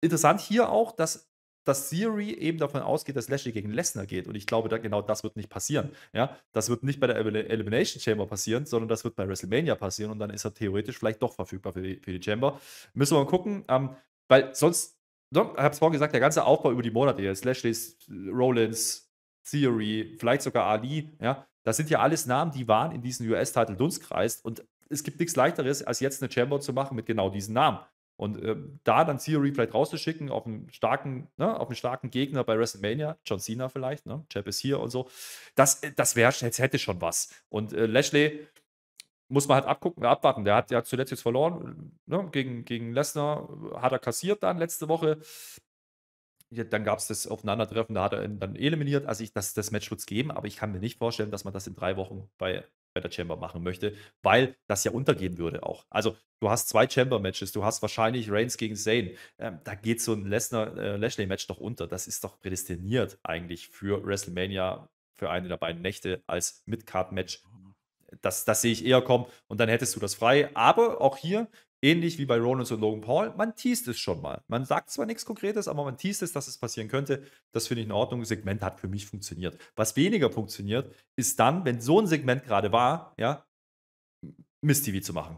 Interessant hier auch, dass dass Theory eben davon ausgeht, dass Lashley gegen Lesnar geht. Und ich glaube, da, genau das wird nicht passieren. Ja? Das wird nicht bei der Elimination Chamber passieren, sondern das wird bei WrestleMania passieren. Und dann ist er theoretisch vielleicht doch verfügbar für die, für die Chamber. Müssen wir mal gucken, ähm, weil sonst, ne, ich habe es vorhin gesagt, der ganze Aufbau über die Monate jetzt, Lashley, Rollins, Theory, vielleicht sogar Ali, ja, das sind ja alles Namen, die waren in diesem US-Title Dunstkreis und es gibt nichts leichteres, als jetzt eine Chamber zu machen mit genau diesen Namen. Und äh, da dann Theory vielleicht rauszuschicken auf einen starken, ne, auf einen starken Gegner bei WrestleMania, John Cena vielleicht, ne? Chap ist hier und so, das, äh, das wäre, jetzt hätte schon was. Und äh, Lashley muss man halt abgucken, äh, abwarten. Der hat ja zuletzt jetzt verloren, ne? gegen, gegen Lesnar äh, hat er kassiert dann letzte Woche. Ja, dann gab es das Aufeinandertreffen, da hat er ihn dann eliminiert. Also ich, das, das Match wird es geben, aber ich kann mir nicht vorstellen, dass man das in drei Wochen bei bei der Chamber machen möchte, weil das ja untergehen würde auch. Also du hast zwei Chamber-Matches, du hast wahrscheinlich Reigns gegen Zayn. Ähm, da geht so ein Lesnar-Lashley-Match äh, doch unter. Das ist doch prädestiniert eigentlich für WrestleMania, für eine der beiden Nächte als Mid-Card-Match. Oh. Das, das sehe ich eher kommen und dann hättest du das frei. Aber auch hier Ähnlich wie bei Ronalds und Logan Paul, man teast es schon mal. Man sagt zwar nichts Konkretes, aber man teast es, dass es passieren könnte. Das finde ich in Ordnung. Das Segment hat für mich funktioniert. Was weniger funktioniert, ist dann, wenn so ein Segment gerade war, ja, Miss TV zu machen.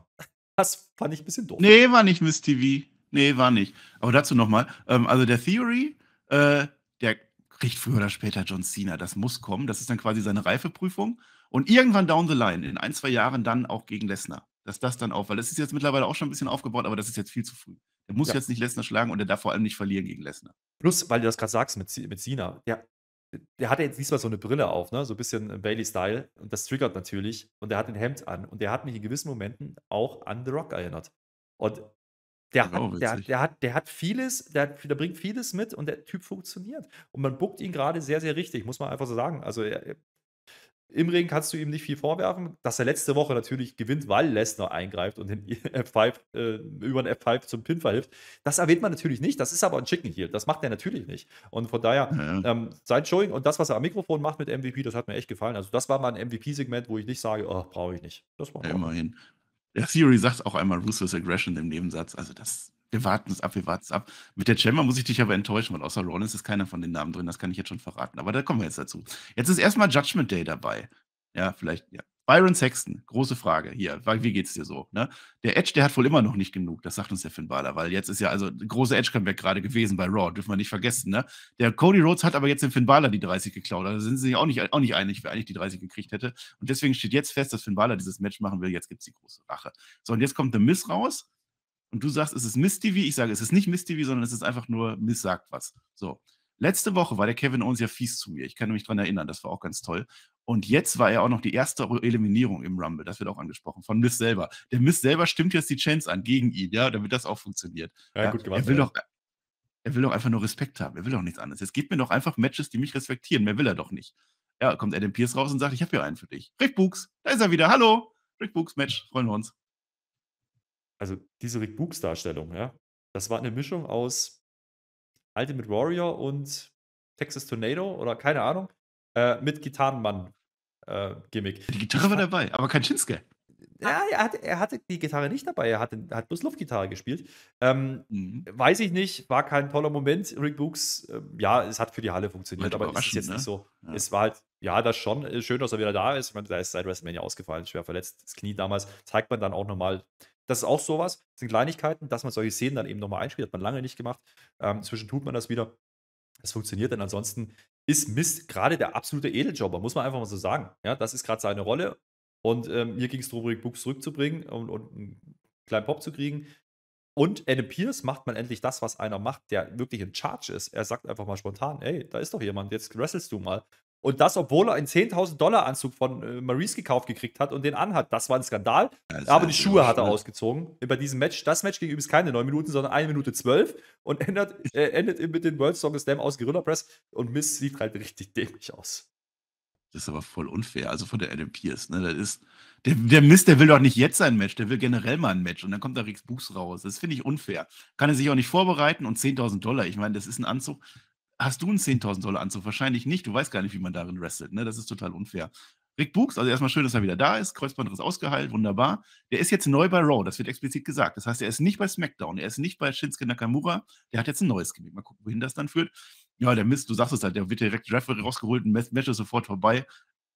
Das fand ich ein bisschen doof. Nee, war nicht Miss TV. Nee, war nicht. Aber dazu nochmal. Ähm, also der Theory, äh, der kriegt früher oder später John Cena. Das muss kommen. Das ist dann quasi seine Reifeprüfung. Und irgendwann down the line, in ein, zwei Jahren dann auch gegen Lesnar dass das dann auf, weil das ist jetzt mittlerweile auch schon ein bisschen aufgebaut, aber das ist jetzt viel zu früh. Er muss ja. jetzt nicht Lesnar schlagen und er darf vor allem nicht verlieren gegen Lesnar. Plus, weil du das gerade sagst mit, mit Sina, der, der hatte jetzt diesmal so eine Brille auf, ne? so ein bisschen äh, Bailey-Style und das triggert natürlich und er hat ein Hemd an und der hat mich in gewissen Momenten auch an The Rock erinnert. Und der, genau, hat, der, der, hat, der hat vieles, der, hat, der, bringt vieles mit und der Typ funktioniert. Und man buckt ihn gerade sehr, sehr richtig, muss man einfach so sagen. Also er, im Ring kannst du ihm nicht viel vorwerfen, dass er letzte Woche natürlich gewinnt, weil Lesnar eingreift und den F5, äh, über den F5 zum Pin verhilft. Das erwähnt man natürlich nicht. Das ist aber ein Chicken Heel. Das macht er natürlich nicht. Und von daher, ja. ähm, sein Showing und das, was er am Mikrofon macht mit MVP, das hat mir echt gefallen. Also, das war mal ein MVP-Segment, wo ich nicht sage, oh, brauche ich nicht. Das war ja, immerhin. Der Theory sagt auch einmal Ruthless Aggression im Nebensatz. Also, das wir warten es ab, wir warten es ab. Mit der Chamber muss ich dich aber enttäuschen, weil außer Rollins ist keiner von den Namen drin, das kann ich jetzt schon verraten. Aber da kommen wir jetzt dazu. Jetzt ist erstmal Judgment Day dabei. Ja, vielleicht, ja. Byron Sexton, große Frage hier. Wie geht's dir so? Ne? Der Edge, der hat wohl immer noch nicht genug, das sagt uns der Finn Balor, weil jetzt ist ja also große Edge-Comeback gerade gewesen bei Raw, dürfen wir nicht vergessen. Ne? Der Cody Rhodes hat aber jetzt den Finn Balor die 30 geklaut, also sind sie sich auch nicht, auch nicht einig, wer eigentlich die 30 gekriegt hätte. Und deswegen steht jetzt fest, dass Finn Balor dieses Match machen will, jetzt gibt's die große Rache. So, und jetzt kommt The Miss raus und du sagst, es ist Miss TV, ich sage, es ist nicht Miss TV, sondern es ist einfach nur Miss sagt was. So. Letzte Woche war der Kevin Owens ja fies zu mir. Ich kann mich dran erinnern, das war auch ganz toll. Und jetzt war er auch noch die erste Eliminierung im Rumble, das wird auch angesprochen, von Miss selber. Der Miss selber stimmt jetzt die Chance an gegen ihn, ja, damit das auch funktioniert. Ja, ja, gut gemacht. Er will, ja. doch, er will doch einfach nur Respekt haben, er will doch nichts anderes. Jetzt gibt mir doch einfach Matches, die mich respektieren, mehr will er doch nicht. Ja, kommt Adam Pierce raus und sagt, ich habe hier einen für dich. Rick Books, da ist er wieder, hallo. Rick Books Match, freuen wir uns also diese Rick Books Darstellung, ja, das war eine Mischung aus Ultimate Warrior und Texas Tornado oder keine Ahnung, äh, mit Gitarrenmann-Gimmick. Äh, die Gitarre war dabei, aber kein Shinsuke. Ja, er hatte, er hatte die Gitarre nicht dabei, er, hatte, er hat bloß Luftgitarre gespielt. Ähm, mhm. Weiß ich nicht, war kein toller Moment. Rick Books, äh, ja, es hat für die Halle funktioniert, aber es ist jetzt ne? nicht so. Ja. Es war halt, ja, das schon, äh, schön, dass er wieder da ist. Ich meine, da ist seit WrestleMania ausgefallen, schwer verletzt, das Knie damals. Zeigt man dann auch nochmal das ist auch sowas. Das sind Kleinigkeiten, dass man solche Szenen dann eben nochmal einspielt. Hat man lange nicht gemacht. Ähm, zwischen tut man das wieder. Es funktioniert denn ansonsten. Ist Mist gerade der absolute Edeljobber, muss man einfach mal so sagen. Ja, das ist gerade seine Rolle. Und ähm, mir ging es darum, Books zurückzubringen und, und einen kleinen Pop zu kriegen. Und Adam Pierce macht man endlich das, was einer macht, der wirklich in Charge ist. Er sagt einfach mal spontan: Hey, da ist doch jemand, jetzt wrestlest du mal. Und das, obwohl er einen 10.000 Dollar Anzug von äh, Maurice gekauft gekriegt hat und den anhat. Das war ein Skandal. Also aber die Schuhe hat er ne? ausgezogen bei diesem Match. Das Match ging übrigens keine 9 Minuten, sondern 1 Minute 12 und endet, äh, endet mit dem World Song Slam aus Gorilla Press. Und Miss sieht halt richtig dämlich aus. Das ist aber voll unfair. Also von der Adam Pierce, ne? Das ist. Der, der Mist, der will doch nicht jetzt ein Match, der will generell mal ein Match und dann kommt da Rix Buchs raus. Das finde ich unfair. Kann er sich auch nicht vorbereiten und 10.000 Dollar. Ich meine, das ist ein Anzug, Hast du einen 10.000 Dollar Anzug? Wahrscheinlich nicht. Du weißt gar nicht, wie man darin wrestelt. Ne? Das ist total unfair. Rick Books, also erstmal schön, dass er wieder da ist. Kreuzband ist ausgeheilt, wunderbar. Der ist jetzt neu bei Raw, das wird explizit gesagt. Das heißt, er ist nicht bei SmackDown, er ist nicht bei Shinsuke Nakamura. Der hat jetzt ein neues Gimmick. Mal gucken, wohin das dann führt. Ja, der Mist, du sagst es halt, der wird direkt Referee rausgeholt, ein Match ist sofort vorbei.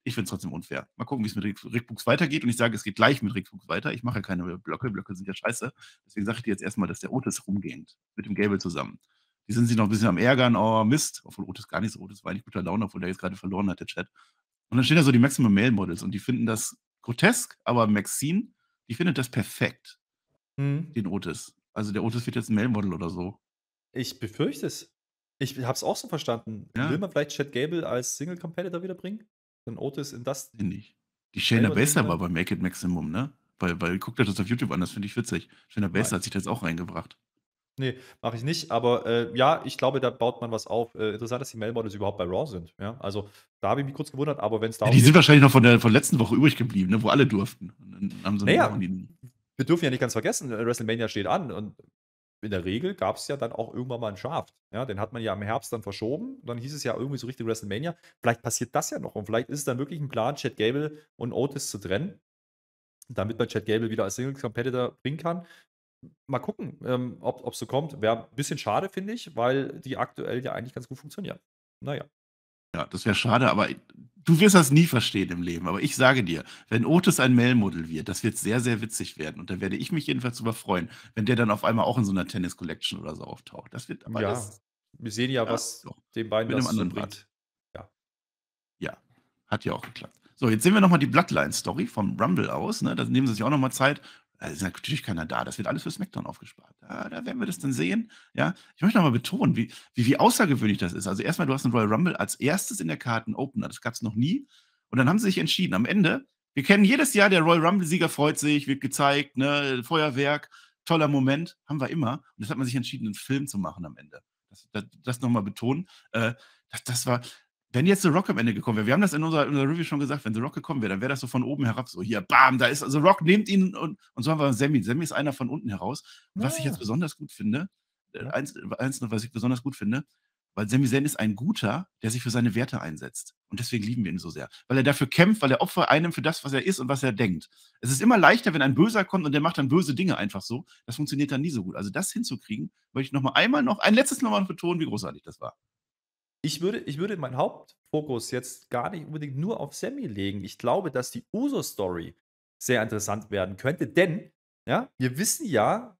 Ich finde es trotzdem unfair. Mal gucken, wie es mit Rick, Books weitergeht. Und ich sage, es geht gleich mit Rick Books weiter. Ich mache ja keine Blöcke, Blöcke sind ja scheiße. Deswegen sage ich dir jetzt erstmal, dass der Otis rumgehend mit dem Gable zusammen. Die sind sich noch ein bisschen am Ärgern, oh Mist, obwohl Otis gar nicht so, Otis war eigentlich guter Laune, obwohl der jetzt gerade verloren hat, der Chat. Und dann stehen da so die Maximum Male Models und die finden das grotesk, aber Maxine, die findet das perfekt, mhm. den Otis. Also der Otis wird jetzt ein Male Model oder so. Ich befürchte es. Ich habe es auch so verstanden. Ja. Will man vielleicht Chad Gable als Single Competitor wiederbringen? Dann Otis in das. Finde ich. Die Shayna Baszler war bei Make It Maximum, ne? Weil, weil guckt euch das auf YouTube an, das finde ich witzig. Shayna Baszler hat sich da jetzt auch reingebracht. Nee, mache ich nicht, aber, äh, ja, ich glaube, da baut man was auf. Äh, interessant, dass die Mailmodels überhaupt bei Raw sind, ja? Also, da habe ich mich kurz gewundert, aber wenn's darum Ja, die sind geht wahrscheinlich noch von der von letzten Woche übrig geblieben, ne, wo alle durften. haben sie Na wir dürfen ja nicht ganz vergessen, äh, WrestleMania steht an und in der Regel gab es ja dann auch irgendwann mal einen Shaft, ja? Den hat man ja im Herbst dann verschoben, dann hieß es ja irgendwie so richtig WrestleMania. Vielleicht passiert das ja noch und vielleicht ist es dann wirklich ein Plan, Chad Gable und Otis zu trennen, damit man Chad Gable wieder als Singles Competitor bringen kann mal gucken, ähm, ob es so kommt. Wäre ein bisschen schade, finde ich, weil die aktuell ja eigentlich ganz gut funktionieren. Naja. Ja, das wäre schade, aber du wirst das nie verstehen im Leben. Aber ich sage dir, wenn Otis ein Mail-Model wird, das wird sehr, sehr witzig werden. Und da werde ich mich jedenfalls drüber freuen, wenn der dann auf einmal auch in so einer Tennis-Collection oder so auftaucht. Das wird aber ja. Das, wir sehen ja, ja was doch, den beiden mit das einem anderen bringt. Ja. ja, hat ja auch geklappt. So, jetzt sehen wir nochmal die Bloodline-Story vom Rumble aus. Ne? Da nehmen sie sich auch nochmal Zeit also natürlich keiner da. Das wird alles für SmackDown aufgespart. Da, da, werden wir das dann sehen. Ja, ich möchte nochmal betonen, wie, wie, wie, außergewöhnlich das ist. Also erstmal, du hast einen Royal Rumble als erstes in der Karten Opener. Das gab es noch nie. Und dann haben sie sich entschieden. Am Ende, wir kennen jedes Jahr, der Royal Rumble-Sieger freut sich, wird gezeigt, ne, Feuerwerk, toller Moment, haben wir immer. Und jetzt hat man sich entschieden, einen Film zu machen am Ende. Das, das, das nochmal betonen. Äh, das, das war, wenn jetzt The Rock am Ende gekommen wäre, wir haben das in unserer, in unserer Review schon gesagt, wenn The Rock gekommen wäre, dann wäre das so von oben herab, so hier, bam, da ist, also Rock nehmt ihn und, und so haben wir Sammy. Sammy ist einer von unten heraus. was ja. ich jetzt ah. besonders gut finde, äh, eins, eins noch, was ich besonders gut finde, weil Sammy Zen ist ein Guter, der sich für seine Werte einsetzt. Und deswegen lieben wir ihn so sehr. Weil er dafür kämpft, weil er Opfer einem für das, was er ist und was er denkt. Es ist immer leichter, wenn ein Böser kommt und der macht dann böse Dinge einfach so. Das funktioniert dann nie so gut. Also das hinzukriegen, möchte ich nochmal einmal noch, ein letztes Mal betonen, wie großartig das war ich würde, ich würde meinen Hauptfokus jetzt gar nicht unbedingt nur auf Sammy legen. Ich glaube, dass die Uso-Story sehr interessant werden könnte, denn ja, wir wissen ja,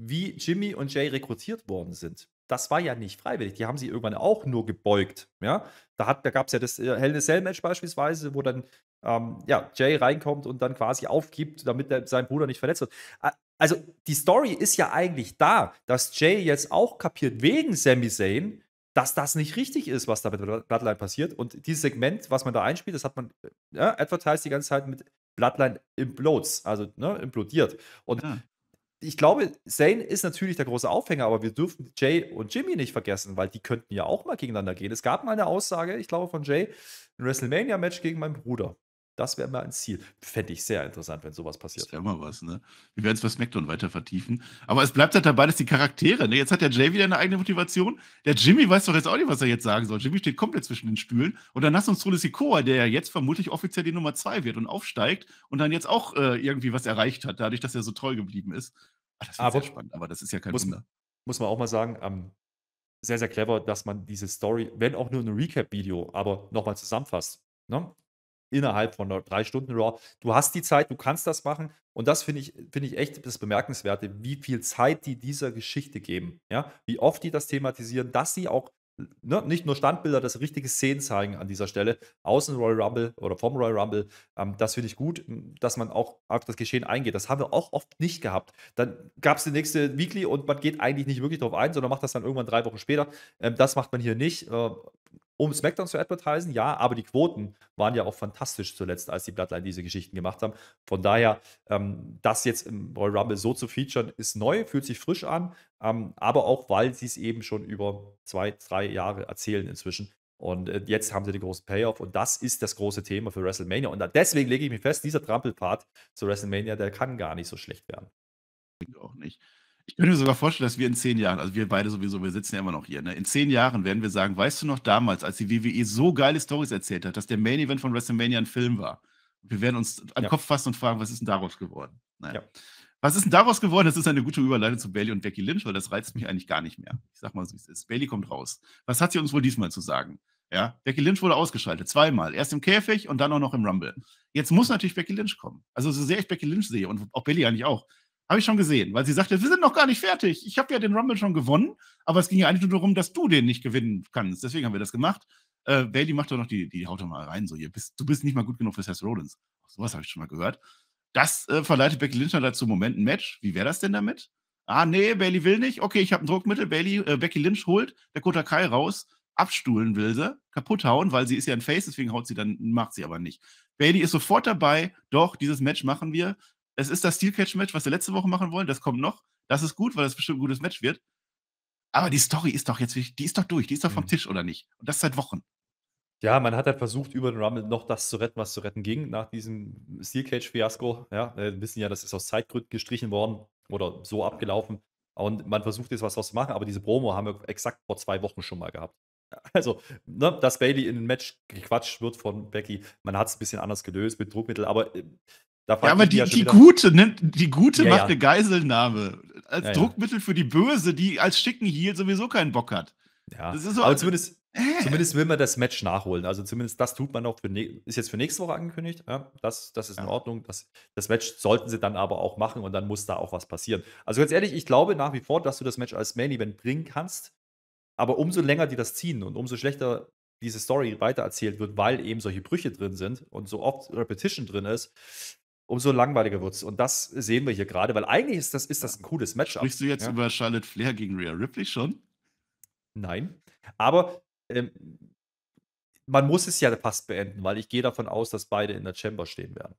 wie Jimmy und Jay rekrutiert worden sind. Das war ja nicht freiwillig. Die haben sie irgendwann auch nur gebeugt. Ja? Da, da gab es ja das äh, Hell in a Cell Match beispielsweise, wo dann ähm, ja, Jay reinkommt und dann quasi aufgibt, damit der, sein Bruder nicht verletzt wird. Also die Story ist ja eigentlich da, dass Jay jetzt auch kapiert wegen Sami Zayn, dass das nicht richtig ist, was da mit Bloodline passiert. Und dieses Segment, was man da einspielt, das hat man ja, ne, advertised die ganze Zeit mit Bloodline implodes, also ne, implodiert. Und ja. Ah. ich glaube, Zane ist natürlich der große Aufhänger, aber wir dürfen Jay und Jimmy nicht vergessen, weil die könnten ja auch mal gegeneinander gehen. Es gab mal eine Aussage, ich glaube, von Jay, ein WrestleMania-Match gegen meinen Bruder. Das wäre mal ein Ziel. Fände ich sehr interessant, wenn sowas passiert. Das wäre mal was, ne? Wir werden es bei SmackDown weiter vertiefen. Aber es bleibt halt dabei, dass die Charaktere, ne? Jetzt hat der Jay wieder eine eigene Motivation. Der Jimmy weiß doch jetzt auch nicht, was er jetzt sagen soll. Jimmy steht komplett zwischen den Stühlen. Und dann hast du uns Solo der ja jetzt vermutlich offiziell die Nummer zwei wird und aufsteigt und dann jetzt auch äh, irgendwie was erreicht hat, dadurch, dass er so treu geblieben ist. Ach, das ist sehr spannend, aber das ist ja kein muss, Wunder. Muss man auch mal sagen, ähm, sehr, sehr clever, dass man diese Story, wenn auch nur ein Recap-Video, aber nochmal zusammenfasst. Ne? innerhalb von drei Stunden Raw. Du hast die Zeit, du kannst das machen. Und das finde ich, find ich echt das Bemerkenswerte, wie viel Zeit die dieser Geschichte geben. Ja? Wie oft die das thematisieren, dass sie auch ne, nicht nur Standbilder, dass richtige Szenen zeigen an dieser Stelle, außen Royal Rumble oder vom Royal Rumble. Ähm, das finde ich gut, hm, dass man auch auf das Geschehen eingeht. Das haben wir auch oft nicht gehabt. Dann gab es die nächste Weekly und man geht eigentlich nicht wirklich darauf ein, sondern macht das dann irgendwann drei Wochen später. Ähm, das macht man hier nicht. Äh, um SmackDown zu advertisen, ja, aber die Quoten waren ja auch fantastisch zuletzt, als die Bloodline diese Geschichten gemacht haben. Von daher, ähm, das jetzt im Royal Rumble so zu featuren, ist neu, fühlt sich frisch an, ähm, aber auch, weil sie es eben schon über zwei, drei Jahre erzählen inzwischen. Und äh, jetzt haben sie den großen Payoff und das ist das große Thema für WrestleMania. Und deswegen lege ich mir fest, dieser Trampelpart zu WrestleMania, der kann gar nicht so schlecht werden. Ich auch nicht. Ich könnte mir sogar vorstellen, dass wir in zehn Jahren, also wir beide sowieso, wir sitzen ja immer noch hier, ne? in zehn Jahren werden wir sagen, weißt du noch damals, als die WWE so geile Stories erzählt hat, dass der Main Event von WrestleMania ein Film war. Wir werden uns an den Kopf fassen und fragen, was ist denn daraus geworden? Naja. Ja. Was ist denn daraus geworden? Das ist eine gute Überleitung zu Bailey und Becky Lynch, weil das reizt mich eigentlich gar nicht mehr. Ich sag mal so, wie es ist. Bailey kommt raus. Was hat sie uns wohl diesmal zu sagen? Ja, Becky Lynch wurde ausgeschaltet, zweimal. Erst im Käfig und dann auch noch im Rumble. Jetzt muss natürlich Becky Lynch kommen. Also so sehr ich Becky Lynch sehe und auch Bailey eigentlich auch, habe ich schon gesehen, weil sie sagte, wir sind noch gar nicht fertig. Ich habe ja den Rumble schon gewonnen, aber es ging ja eigentlich nur darum, dass du den nicht gewinnen kannst. Deswegen haben wir das gemacht. Äh, Bailey macht doch noch die, die haut doch mal rein, so, ihr bist, du bist nicht mal gut genug für Seth Rollins. Sowas habe ich schon mal gehört. Das äh, verleitet Becky Lynch dazu, Moment, ein Match, wie wäre das denn damit? Ah, nee, Bailey will nicht. Okay, ich habe ein Druckmittel. Bailey, äh, Becky Lynch holt der Kota Kai raus, abstuhlen will sie, kaputt hauen, weil sie ist ja ein Face, deswegen haut sie dann, macht sie aber nicht. Bailey ist sofort dabei, doch, dieses Match machen wir es ist das Steel Catch Match, was wir letzte Woche machen wollen. Das kommt noch. Das ist gut, weil das bestimmt ein gutes Match wird. Aber die Story ist doch jetzt, die ist doch durch, die ist doch vom mhm. Tisch, oder nicht? Und das seit Wochen. Ja, man hat halt versucht, über den Rumble noch das zu retten, was zu retten ging, nach diesem Steel Cage Fiasko. Ja, äh, wir wissen ja, das ist aus Zeitgründen gestrichen worden oder so abgelaufen. Und man versucht jetzt was draus zu machen, aber diese Promo haben wir exakt vor zwei Wochen schon mal gehabt. Also, ne, dass Bailey in ein Match gequatscht wird von Becky, man hat es ein bisschen anders gelöst mit Druckmittel, aber äh, da ja, aber die, ja die, gute nimmt, ne, die gute ja, macht eine Geiselnahme. Als Druckmittel für die Böse, die als schicken Heal sowieso keinen Bock hat. Ja, das ist so, aber zumindest, äh. zumindest will man das Match nachholen. Also zumindest das tut man auch für, ist jetzt für nächste Woche angekündigt. Ja, das, das ist in Ordnung. Das, das Match sollten sie dann aber auch machen und dann muss da auch was passieren. Also ganz ehrlich, ich glaube nach wie vor, dass du das Match als Main Event bringen kannst. Aber umso länger die das ziehen und umso schlechter diese Story weitererzählt wird, weil eben solche Brüche drin sind und so oft Repetition drin ist, umso langweiliger wird es. Und das sehen wir hier gerade, weil eigentlich ist das, ist das ein cooles Matchup. Sprichst du jetzt ja? über Charlotte Flair gegen Rhea Ripley schon? Nein. Aber ähm, man muss es ja fast beenden, weil ich gehe davon aus, dass beide in der Chamber stehen werden.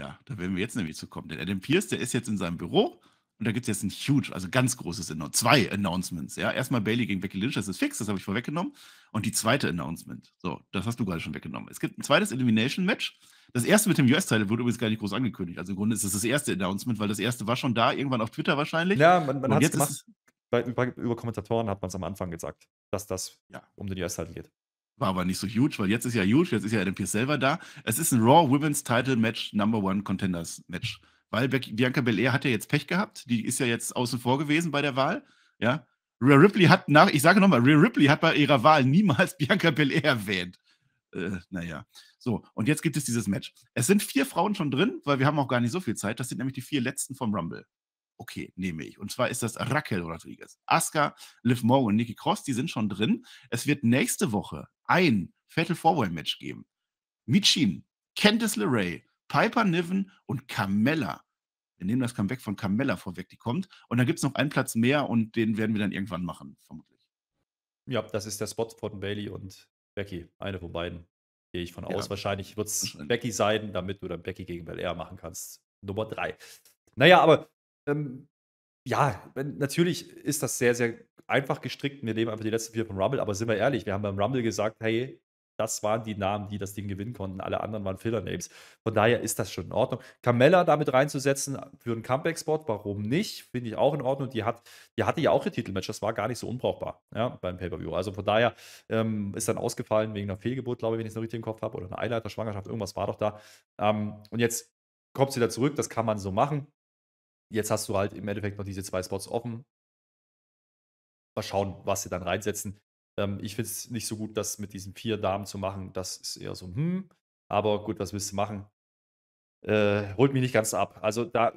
Ja, da werden wir jetzt nämlich zu kommen. Denn Adam Pierce, der ist jetzt in seinem Büro und da gibt es jetzt ein huge, also ganz großes Zwei Announcements. Ja, erstmal Bailey gegen Becky Lynch, das ist fix, das habe ich vorweggenommen. Und die zweite Announcement. So, das hast du gerade schon weggenommen. Es gibt ein zweites Elimination-Match. Das erste mit dem US-Teil wurde übrigens gar nicht groß angekündigt. Also im Grunde ist es das, das erste Announcement, weil das erste war schon da, irgendwann auf Twitter wahrscheinlich. Ja, man, man hat es gemacht. Bei, über, über, Kommentatoren hat man es am Anfang gesagt, dass das ja. um den US-Title geht. War aber nicht so huge, weil jetzt ist ja huge, jetzt ist ja Adam Pierce selber da. Es ist ein Raw Women's Title Match, Number One Contenders Match weil Bianca Belair hat ja jetzt Pech gehabt. Die ist ja jetzt außen vor gewesen bei der Wahl. Ja. Rhea Ripley hat nach, ich sage nochmal, Rhea Ripley hat bei ihrer Wahl niemals Bianca Belair erwähnt. Äh, naja. So, und jetzt gibt es dieses Match. Es sind vier Frauen schon drin, weil wir haben auch gar nicht so viel Zeit. Das sind nämlich die vier letzten vom Rumble. Okay, nehme ich. Und zwar ist das Raquel Rodriguez, Asuka, Liv Morgan und Nikki Cross, die sind schon drin. Es wird nächste Woche ein Fatal Four-Way-Match geben. Michin, Candice LeRae, Piper Niven und Carmella. Wir nehmen das Comeback von Carmella vorweg, die kommt. Und dann gibt es noch einen Platz mehr und den werden wir dann irgendwann machen, vermutlich. Ja, das ist der Spot von Bailey und Becky. Eine von beiden. Gehe ich von ja. aus. Wahrscheinlich wird es Becky sein, damit du dann Becky gegen Bel Air machen kannst. Nummer drei. Naja, aber ähm, ja, natürlich ist das sehr, sehr einfach gestrickt. Wir nehmen einfach die letzten vier vom Rumble, aber sind wir ehrlich, wir haben beim Rumble gesagt, hey, das waren die Namen, die das Ding gewinnen konnten. Alle anderen waren Filler-Names. Von daher ist das schon in Ordnung. Carmella damit reinzusetzen für einen Comeback-Spot, warum nicht? Finde ich auch in Ordnung. Die, hat, die hatte ja auch ihr Titelmatch, das war gar nicht so unbrauchbar ja, beim Pay-Per-View. Also von daher ähm, ist dann ausgefallen wegen einer Fehlgeburt, glaube ich, wenn ich es noch richtig im Kopf habe, oder einer Eileiter-Schwangerschaft, irgendwas war doch da. Ähm, und jetzt kommt sie da zurück, das kann man so machen. Jetzt hast du halt im Endeffekt noch diese zwei Spots offen mal schauen, was sie dann reinsetzen. Ähm, ich finde es nicht so gut, das mit diesen vier Damen zu machen. Das ist eher so, hm, aber gut, was willst du machen? Äh, holt mich nicht ganz ab. Also da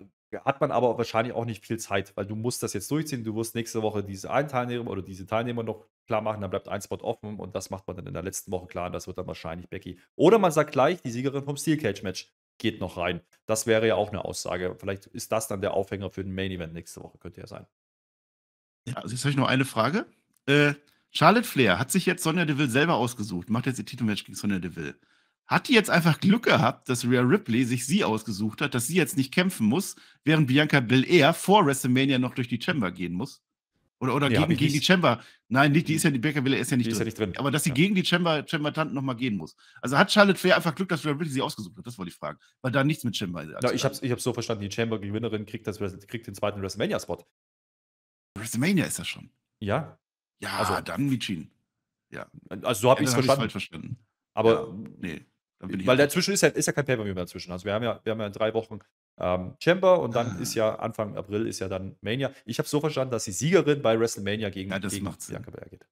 hat man aber wahrscheinlich auch nicht viel Zeit, weil du musst das jetzt durchziehen. Du wirst nächste Woche diese einen Teilnehmer oder diese Teilnehmer noch klar machen, dann bleibt ein Spot offen und das macht man dann in der letzten Woche klar und das wird dann wahrscheinlich Becky. Oder man sagt gleich, die Siegerin vom Steel Cage Match geht noch rein. Das wäre ja auch eine Aussage. Vielleicht ist das dann der Aufhänger für den Main Event nächste Woche, könnte ja sein. Ja, also jetzt habe ich nur eine Frage. Äh, Charlotte Flair hat sich jetzt Sonja Deville selber ausgesucht, macht jetzt ihr Titelmatch gegen Sonja Deville. Hat die jetzt einfach Glück gehabt, dass Rhea Ripley sich sie ausgesucht hat, dass sie jetzt nicht kämpfen muss, während Bianca Belair vor WrestleMania noch durch die Chamber gehen muss? Oder, oder ja, gegen, gegen die Chamber. Nein, nicht, die ist ja, die Bianca Belair ist ja nicht, drin. Ist ja nicht drin. Aber dass sie ja. gegen die Chamber, Chamber-Tanten nochmal gehen muss. Also hat Charlotte Flair einfach Glück, dass Rhea Ripley sie ausgesucht hat, das wollte ich fragen. Weil da nichts mit Chamber ist. Ja, ich habe ich so verstanden, die Chamber-Gewinnerin kriegt, kriegt den zweiten WrestleMania-Spot. WrestleMania ist das schon. Ja, ja, also, dann Michin. Ja. Also so habe ja, ich es verstanden. Falsch verstanden. Aber ja, nee, weil dazwischen ist ja, ist ja kein Pay-Per-View mehr dazwischen. Also wir haben ja, wir haben ja in drei Wochen ähm, Chamber und dann ah. ist ja Anfang April ist ja dann Mania. Ich habe so verstanden, dass die Siegerin bei WrestleMania gegen, ja, das gegen Bianca Belair geht.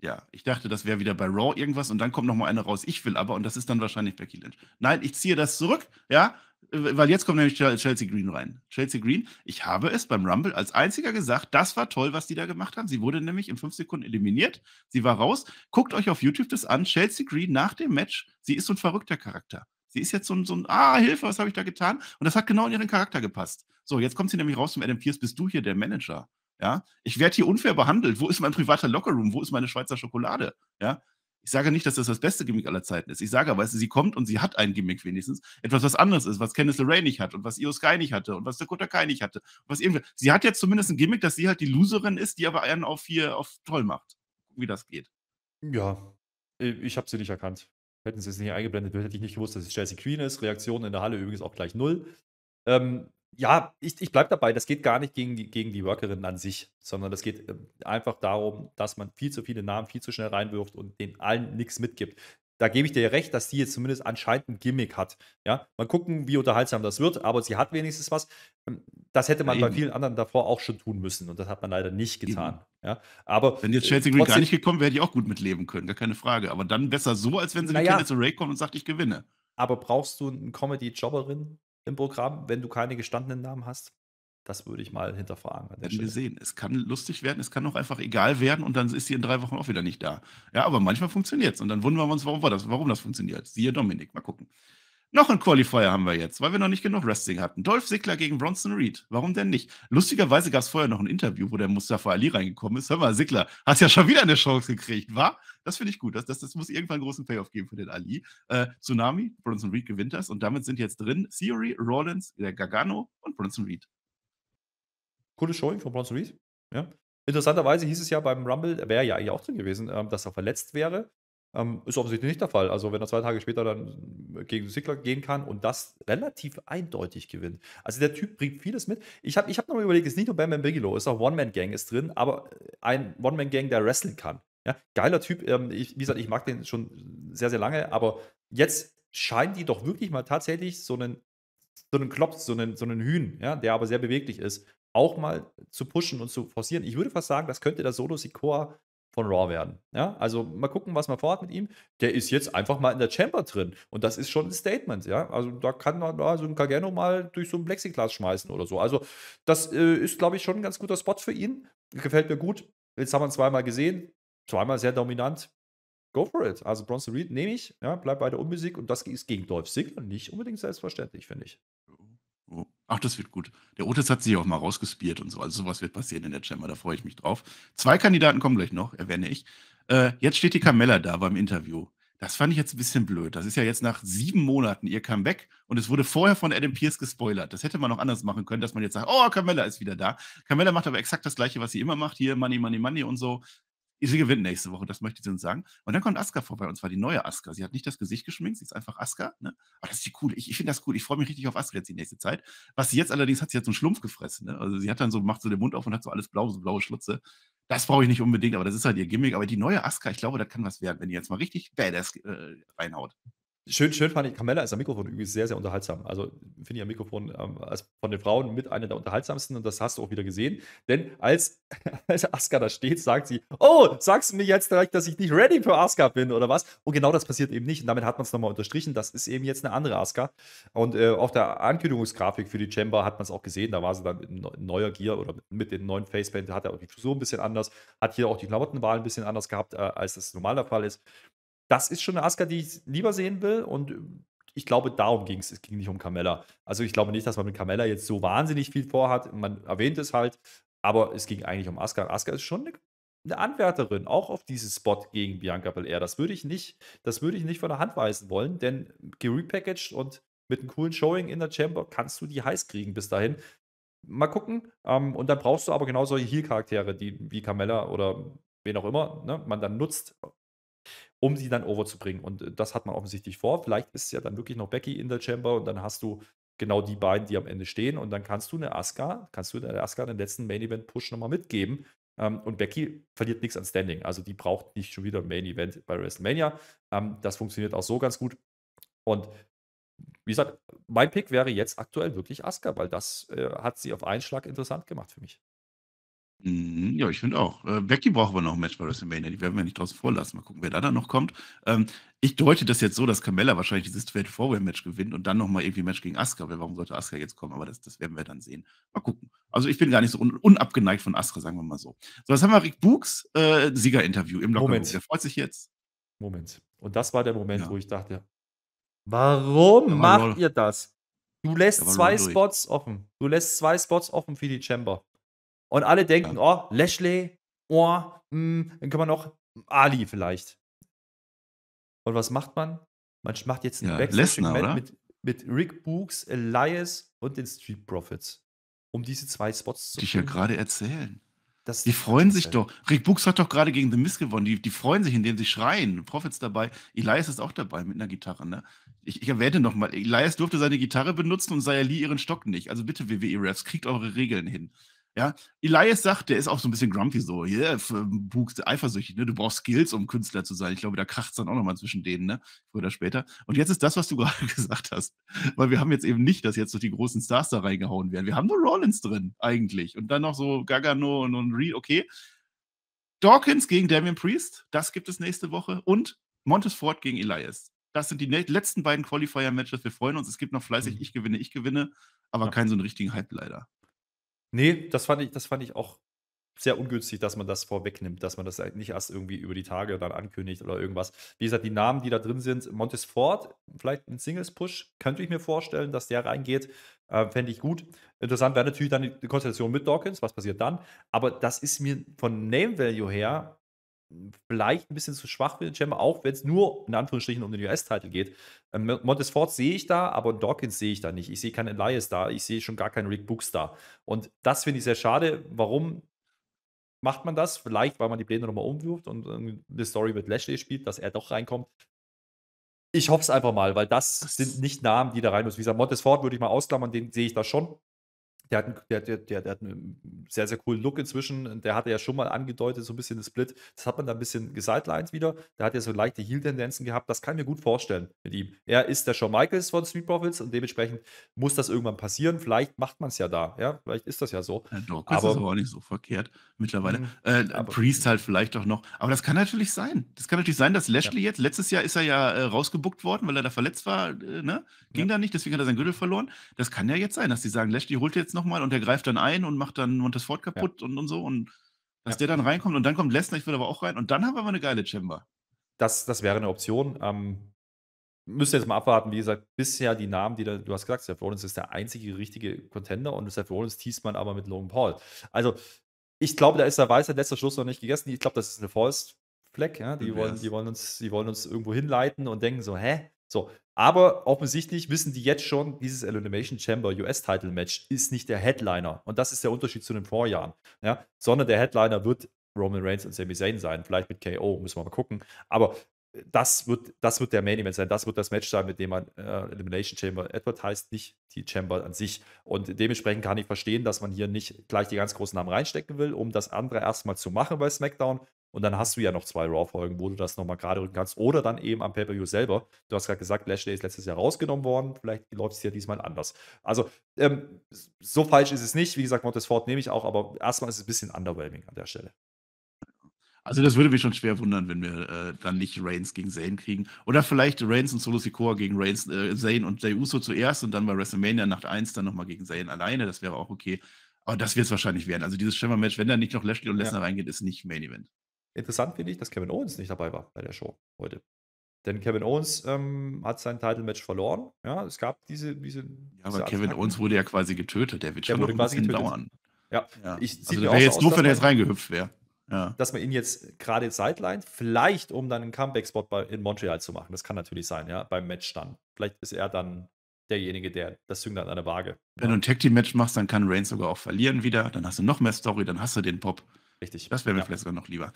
Ja. ja. ich dachte, das wäre wieder bei Raw irgendwas und dann kommt noch mal eine raus. Ich will aber und das ist dann wahrscheinlich Becky Lynch. Nein, ich ziehe das zurück. Ja, weil jetzt kommt nämlich Chelsea Green rein. Chelsea Green, ich habe es beim Rumble als einziger gesagt, das war toll, was die da gemacht haben. Sie wurde nämlich in fünf Sekunden eliminiert. Sie war raus. Guckt euch auf YouTube das an. Chelsea Green nach dem Match, sie ist so ein verrückter Charakter. Sie ist jetzt so ein, so ein ah, Hilfe, was habe ich da getan? Und das hat genau in ihren Charakter gepasst. So, jetzt kommt sie nämlich raus zum Adam Pierce, bist du hier der Manager? Ja, ich werde hier unfair behandelt. Wo ist mein privater Lockerroom? Wo ist meine Schweizer Schokolade? Ja, ich sage nicht, dass das das beste Gimmick aller Zeiten ist. Ich sage aber, sie kommt und sie hat ein Gimmick wenigstens. Etwas, was anderes ist, was Candice LeRae nicht hat und was Io Sky nicht hatte und was Dakota Kai nicht hatte. Was irgendwie. Sie hat jetzt zumindest ein Gimmick, dass sie halt die Loserin ist, die aber einen auf hier auf toll macht. Wie das geht. Ja, äh, ich habe sie nicht erkannt. Hätten sie es nicht eingeblendet, hätte ich nicht gewusst, dass es Chelsea Queen ist. Reaktion in der Halle übrigens auch gleich null. Ähm, ja, ich, ich bleibe dabei, das geht gar nicht gegen die, gegen die Workerinnen an sich, sondern das geht ähm, einfach darum, dass man viel zu viele Namen viel zu schnell reinwirft und den allen nichts mitgibt. Da gebe ich dir recht, dass die jetzt zumindest anscheinend ein Gimmick hat. Ja, mal gucken, wie unterhaltsam das wird, aber sie hat wenigstens was. Ähm, das hätte man ja, bei vielen anderen davor auch schon tun müssen und das hat man leider nicht getan. Ja, aber wenn jetzt äh, Chelsea Green gar nicht gekommen wäre, hätte ich auch gut mitleben können, gar keine Frage. Aber dann besser so, als wenn sie naja, eine zu Ray kommt und sagt, ich gewinne. Aber brauchst du eine Comedy-Jobberin? im Programm, wenn du keine gestandenen Namen hast? Das würde ich mal hinterfragen. Werden wir sehen. Es kann lustig werden, es kann auch einfach egal werden und dann ist sie in drei Wochen auch wieder nicht da. Ja, aber manchmal funktioniert es und dann wundern wir uns, warum, war das, warum das funktioniert. Siehe Dominik, mal gucken. Noch ein Qualifier haben wir jetzt, weil wir noch nicht genug Wrestling hatten. Dolph Sickler gegen Bronson Reed. Warum denn nicht? Lustigerweise gab es vorher noch ein Interview, wo der Mustafa Ali reingekommen ist. Hör mal, Sickler, hast ja schon wieder eine Chance gekriegt, wa? Das finde ich gut. Das, das, das muss irgendwann einen großen Payoff geben für den Ali. Äh, Tsunami, Bronson Reed gewinnt das und damit sind jetzt drin Theory, Rollins, der Gargano und Bronson Reed. Coole Showing von Bronson Reed. Ja. Interessanterweise hieß es ja beim Rumble, wäre ja eigentlich auch drin gewesen, ähm, dass er verletzt wäre. Ähm, ist offensichtlich nicht der Fall. Also wenn er zwei Tage später dann gegen Sickler gehen kann und das relativ eindeutig gewinnt. Also der Typ bringt vieles mit. Ich habe ich hab nochmal überlegt, es ist nicht nur Batman Bigelow, es ist auch One-Man-Gang ist drin, aber äh, ein One-Man-Gang, der wrestlen kann. Ja, geiler Typ. Ähm, ich, wie gesagt, ich mag den schon sehr, sehr lange, aber jetzt scheinen die doch wirklich mal tatsächlich so einen, so einen Klops, so einen, so einen Hühn, ja, der aber sehr beweglich ist, auch mal zu pushen und zu forcieren. Ich würde fast sagen, das könnte der Solo Sikoa von Raw werden. Ja, also mal gucken, was man vorhat mit ihm. Der ist jetzt einfach mal in der Chamber drin und das ist schon ein Statement. Ja, also da kann man da so ein Kageno mal durch so ein Plexiglas schmeißen oder so. Also das äh, ist, glaube ich, schon ein ganz guter Spot für ihn. Gefällt mir gut. Jetzt haben wir ihn zweimal gesehen, zweimal sehr dominant. Go for it. Also Bronson Reed nehme ich. Ja, bleib bei der Unmusik und das ist gegen Dolph Ziggler nicht unbedingt selbstverständlich, finde ich. Ach, das wird gut. Der Otis hat sich auch mal rausgespiert und so. Also sowas wird passieren in der Chamber, da freue ich mich drauf. Zwei Kandidaten kommen gleich noch, erwähne ich. Äh, jetzt steht die Carmella da beim Interview. Das fand ich jetzt ein bisschen blöd. Das ist ja jetzt nach sieben Monaten ihr Comeback und es wurde vorher von Adam Pierce gespoilert. Das hätte man auch anders machen können, dass man jetzt sagt, oh, Carmella ist wieder da. Carmella macht aber exakt das Gleiche, was sie immer macht. Hier, Money, Money, Money und so. Sie gewinnt nächste Woche, das möchte ich uns sagen. Und dann kommt Aska vorbei, und zwar die neue Aska. Sie hat nicht das Gesicht geschminkt, sie ist einfach Aska. Ne? Aber das ist die coole, ich, ich finde das cool, ich freue mich richtig auf Aska jetzt die nächste Zeit. Was sie jetzt allerdings hat, sie hat so einen Schlumpf gefressen. Ne? Also sie hat dann so, macht so den Mund auf und hat so alles blau, so blaue Schlutze. Das brauche ich nicht unbedingt, aber das ist halt ihr Gimmick. Aber die neue Aska, ich glaube, da kann was werden, wenn ihr jetzt mal richtig Badass äh, reinhaut. Schön, schön fand ich, Carmella ist am Mikrofon übrigens sehr, sehr unterhaltsam. Also finde ich am Mikrofon ähm, als von den Frauen mit einer der unterhaltsamsten und das hast du auch wieder gesehen. Denn als, als Asuka da steht, sagt sie, oh, sagst du mir jetzt direkt, dass ich nicht ready für Asuka bin oder was? Und genau das passiert eben nicht. Und damit hat man es nochmal unterstrichen, das ist eben jetzt eine andere Asuka. Und äh, auf der Ankündigungsgrafik für die Chamber hat man es auch gesehen, da war sie dann in, neuer Gear oder mit den neuen Facepaint, hat er auch die Frisur ein bisschen anders, hat hier auch die Klamottenwahl ein bisschen anders gehabt, äh, als das normaler Fall ist das ist schon eine Asuka, die ich lieber sehen will. Und äh, ich glaube, darum ging es. Es ging nicht um Carmella. Also ich glaube nicht, dass man mit Carmella jetzt so wahnsinnig viel vorhat. Man erwähnt es halt, aber es ging eigentlich um Asuka. Asuka ist schon eine, ne Anwärterin, auch auf diesen Spot gegen Bianca Belair. Das würde ich nicht, das würde ich nicht von der Hand weisen wollen, denn gerepackaged und mit einem coolen Showing in der Chamber kannst du die heiß kriegen bis dahin. Mal gucken. Ähm, und dann brauchst du aber genau solche Heal-Charaktere, die wie Carmella oder wen auch immer, ne, man dann nutzt um sie dann overzubringen. Und äh, das hat man offensichtlich vor. Vielleicht ist ja dann wirklich noch Becky in der Chamber und dann hast du genau die beiden, die am Ende stehen. Und dann kannst du eine Aska, kannst du der Aska den letzten Main Event Push nochmal mitgeben. Ähm, und Becky verliert nichts an Standing. Also die braucht nicht schon wieder ein Main Event bei WrestleMania. Ähm, das funktioniert auch so ganz gut. Und wie gesagt, mein Pick wäre jetzt aktuell wirklich Aska, weil das äh, hat sie auf einen Schlag interessant gemacht für mich. Mhm, ja, ich finde auch. Äh, Becky brauchen wir noch ein Match bei WrestleMania. Die werden wir nicht draußen vorlassen. Mal gucken, wer da dann noch kommt. Ähm, ich deute das jetzt so, dass Carmella wahrscheinlich dieses Trade Forward Match gewinnt und dann nochmal irgendwie ein Match gegen Asuka. Weil warum sollte Asuka jetzt kommen? Aber das, das werden wir dann sehen. Mal gucken. Also ich bin gar nicht so un unabgeneigt von Asuka, sagen wir mal so. So, jetzt haben wir Rick Books äh, Siegerinterview im Lockerroom. Der freut sich jetzt. Moment. Und das war der Moment, ja. wo ich dachte, warum macht ihr das? Du lässt zwei Spots offen. Du lässt zwei Spots offen für die Chamber. Und alle denken, ja. oh, Lashley, oh, mh, hm, dann kann man noch hm, Ali vielleicht. Und was macht man? Man macht jetzt einen ja, Lesnar, mit, mit Rick Books, Elias und den Street Profits, um diese zwei Spots zu Die ich ja gerade erzählen. Das die freuen sich doch. Rick Books hat doch gerade gegen The Miss gewonnen. Die, die freuen sich, indem sie schreien. Profits dabei. Elias ist auch dabei mit einer Gitarre. Ne? Ich, ich erwähne nochmal, Elias durfte seine Gitarre benutzen und sei Sayali ihren Stock nicht. Also bitte, WWE-Refs, kriegt eure Regeln hin. Ja, Elias sagt, der ist auch so ein bisschen grumpy so, hier, yeah, eifersüchtig, ne? Du brauchst Skills, um Künstler zu sein. Ich glaube, da kracht es dann auch nochmal zwischen denen, ne? Früher oder später. Und jetzt ist das, was du gerade gesagt hast. Weil wir haben jetzt eben nicht, dass jetzt noch die großen Stars da reingehauen werden. Wir haben nur Rollins drin, eigentlich. Und dann noch so Gagano und, und Reed, okay. Dawkins gegen Damian Priest, das gibt es nächste Woche. Und Montes Ford gegen Elias. Das sind die letzten beiden Qualifier-Matches. Wir freuen uns. Es gibt noch fleißig mhm. Ich gewinne, ich gewinne, aber ja. keinen so einen richtigen Hype leider. Nee, das fand ich, das fand ich auch sehr ungünstig, dass man das vorwegnimmt, dass man das halt nicht erst irgendwie über die Tage dann ankündigt oder irgendwas. Wie gesagt, die Namen, die da drin sind, Montes Ford, vielleicht ein Singles-Push, könnte ich mir vorstellen, dass der reingeht. Äh, Fände ich gut. Interessant wäre natürlich dann die Konstellation mit Dawkins, was passiert dann? Aber das ist mir von Name Value her vielleicht ein bisschen zu schwach für den Chamber, auch wenn es nur in Anführungsstrichen um den US-Titel geht. Ähm, Montesfort sehe ich da, aber Dawkins sehe ich da nicht. Ich sehe keinen Elias da, ich sehe schon gar keinen Rick Books da. Und das finde ich sehr schade. Warum macht man das? Vielleicht, weil man die Pläne nochmal umwirft und ähm, eine Story mit Lashley spielt, dass er doch reinkommt. Ich hoffe es einfach mal, weil das sind nicht Namen, die da rein müssen. Wie gesagt, Montesfort würde ich mal ausklammern, den sehe ich da schon. Der hat, einen, der, der, der, der, hat einen ähm, sehr, sehr coolen Look inzwischen. Der hatte ja schon mal angedeutet, so ein bisschen das Split. Das hat man da ein bisschen gesidelined wieder. Der hat ja so leichte Heal-Tendenzen gehabt. Das kann ich mir gut vorstellen mit ihm. Er ist der Shawn Michaels von Street Profits und dementsprechend muss das irgendwann passieren. Vielleicht macht man es ja da. Ja, vielleicht ist das ja so. Ja, doch, aber, ist aber auch nicht so verkehrt mittlerweile. Mhm. Äh, aber, Priest halt vielleicht auch noch. Aber das kann natürlich sein. Das kann natürlich sein, dass Lashley ja. jetzt, letztes Jahr ist er ja äh, rausgebuckt worden, weil er da verletzt war. Äh, ne? Ging ja. da nicht, deswegen hat er seinen Gürtel verloren. Das kann ja jetzt sein, dass die sagen, Lashley holt jetzt noch nochmal und der greift dann ein und macht dann Montesfort kaputt ja. und, und so. Und dass ja. der dann reinkommt und dann kommt Lesnar, ich würde aber auch rein. Und dann haben wir aber eine geile Chamber. Das, das wäre eine Option. Ähm, müssen jetzt mal abwarten. Wie gesagt, bisher die Namen, die da, du hast gesagt, Seth Rollins ist der einzige richtige Contender und Seth Rollins teast man aber mit Logan Paul. Also, ich glaube, da ist der Weisheit letzter Schluss noch nicht gegessen. Ich glaube, das ist eine False Fleck. Ja? Die, wollen, die, wollen uns, die wollen uns irgendwo hinleiten und denken so, hä? So, aber offensichtlich wissen die jetzt schon, dieses Elimination Chamber US-Title-Match ist nicht der Headliner. Und das ist der Unterschied zu den Vorjahren. Ja? Sondern der Headliner wird Roman Reigns und Sami Zayn sein. Vielleicht mit KO, müssen wir mal gucken. Aber äh, das wird, das wird der Main Event sein. Das wird das Match sein, mit dem man äh, Elimination Chamber advertised, nicht die Chamber an sich. Und dementsprechend kann ich verstehen, dass man hier nicht gleich die ganz großen Namen reinstecken will, um das andere erstmal zu machen bei SmackDown. Und dann hast du ja noch zwei Raw-Folgen, wo du das nochmal gerade rücken kannst. Oder dann eben am Pay-Per-View selber. Du hast gerade gesagt, Lashley ist letztes Jahr rausgenommen worden. Vielleicht läuft es ja diesmal anders. Also, ähm, so falsch ist es nicht. Wie gesagt, Montesfort nehme ich auch, aber erstmal ist es ein bisschen underwhelming an der Stelle. Also das würde mich schon schwer wundern, wenn wir äh, dann nicht Reigns gegen Zayn kriegen. Oder vielleicht Reigns und Solo Sikoa gegen Reigns, äh, Zayn und Jey Uso zuerst und dann bei WrestleMania Nacht 1 dann nochmal gegen Zayn alleine. Das wäre auch okay. Aber das wird es wahrscheinlich werden. Also dieses Schimmer-Match, wenn da nicht noch Lashley und Lesnar ja. reingeht, ist nicht Main Event. Interessant finde ich, dass Kevin Owens nicht dabei war bei der Show heute. Denn Kevin Owens ähm, hat sein Title-Match verloren. Ja, es gab diese. diese ja, aber diese Kevin Owens wurde ja quasi getötet. Der wird der schon noch ein bisschen getötet. dauern. Ja, ja. ich also wäre jetzt aus, nur, wenn er jetzt reingehüpft wäre. Ja. Dass man ihn jetzt gerade sidelined, vielleicht um dann einen Comeback-Spot in Montreal zu machen. Das kann natürlich sein, ja, beim Match dann. Vielleicht ist er dann derjenige, der das Zünglein an der Waage. Wenn ja. du ein Tag-Team-Match machst, dann kann Reigns sogar auch verlieren wieder. Dann hast du noch mehr Story, dann hast du den Pop. Richtig. Das wäre mir ja. vielleicht sogar noch lieber.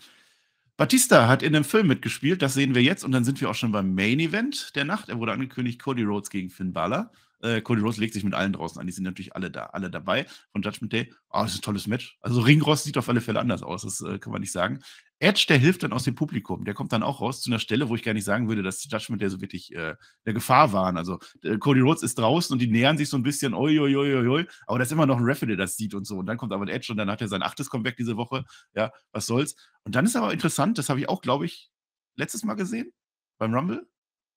Batista hat in dem Film mitgespielt, das sehen wir jetzt und dann sind wir auch schon beim Main Event der Nacht. Er wurde angekündigt, Cody Rhodes gegen Finn Balor. Äh, Cody Rhodes legt sich mit allen draußen an, die sind natürlich alle da, alle dabei. Von Judgment Day, oh, das ist ein tolles Match. Also Ringross sieht auf alle Fälle anders aus, das äh, kann man nicht sagen. Edge, der hilft dann aus dem Publikum. Der kommt dann auch raus zu einer Stelle, wo ich gar nicht sagen würde, dass Judgment der so wirklich äh, Gefahr waren. Also äh, Cody Rhodes ist draußen und die nähern sich so ein bisschen, oi, oi, oi, oi, aber da ist immer noch ein Referee, der das sieht und so. Und dann kommt aber ein Edge und dann hat er sein achtes Comeback diese Woche. Ja, was soll's. Und dann ist aber interessant, das habe ich auch, glaube ich, letztes Mal gesehen beim Rumble.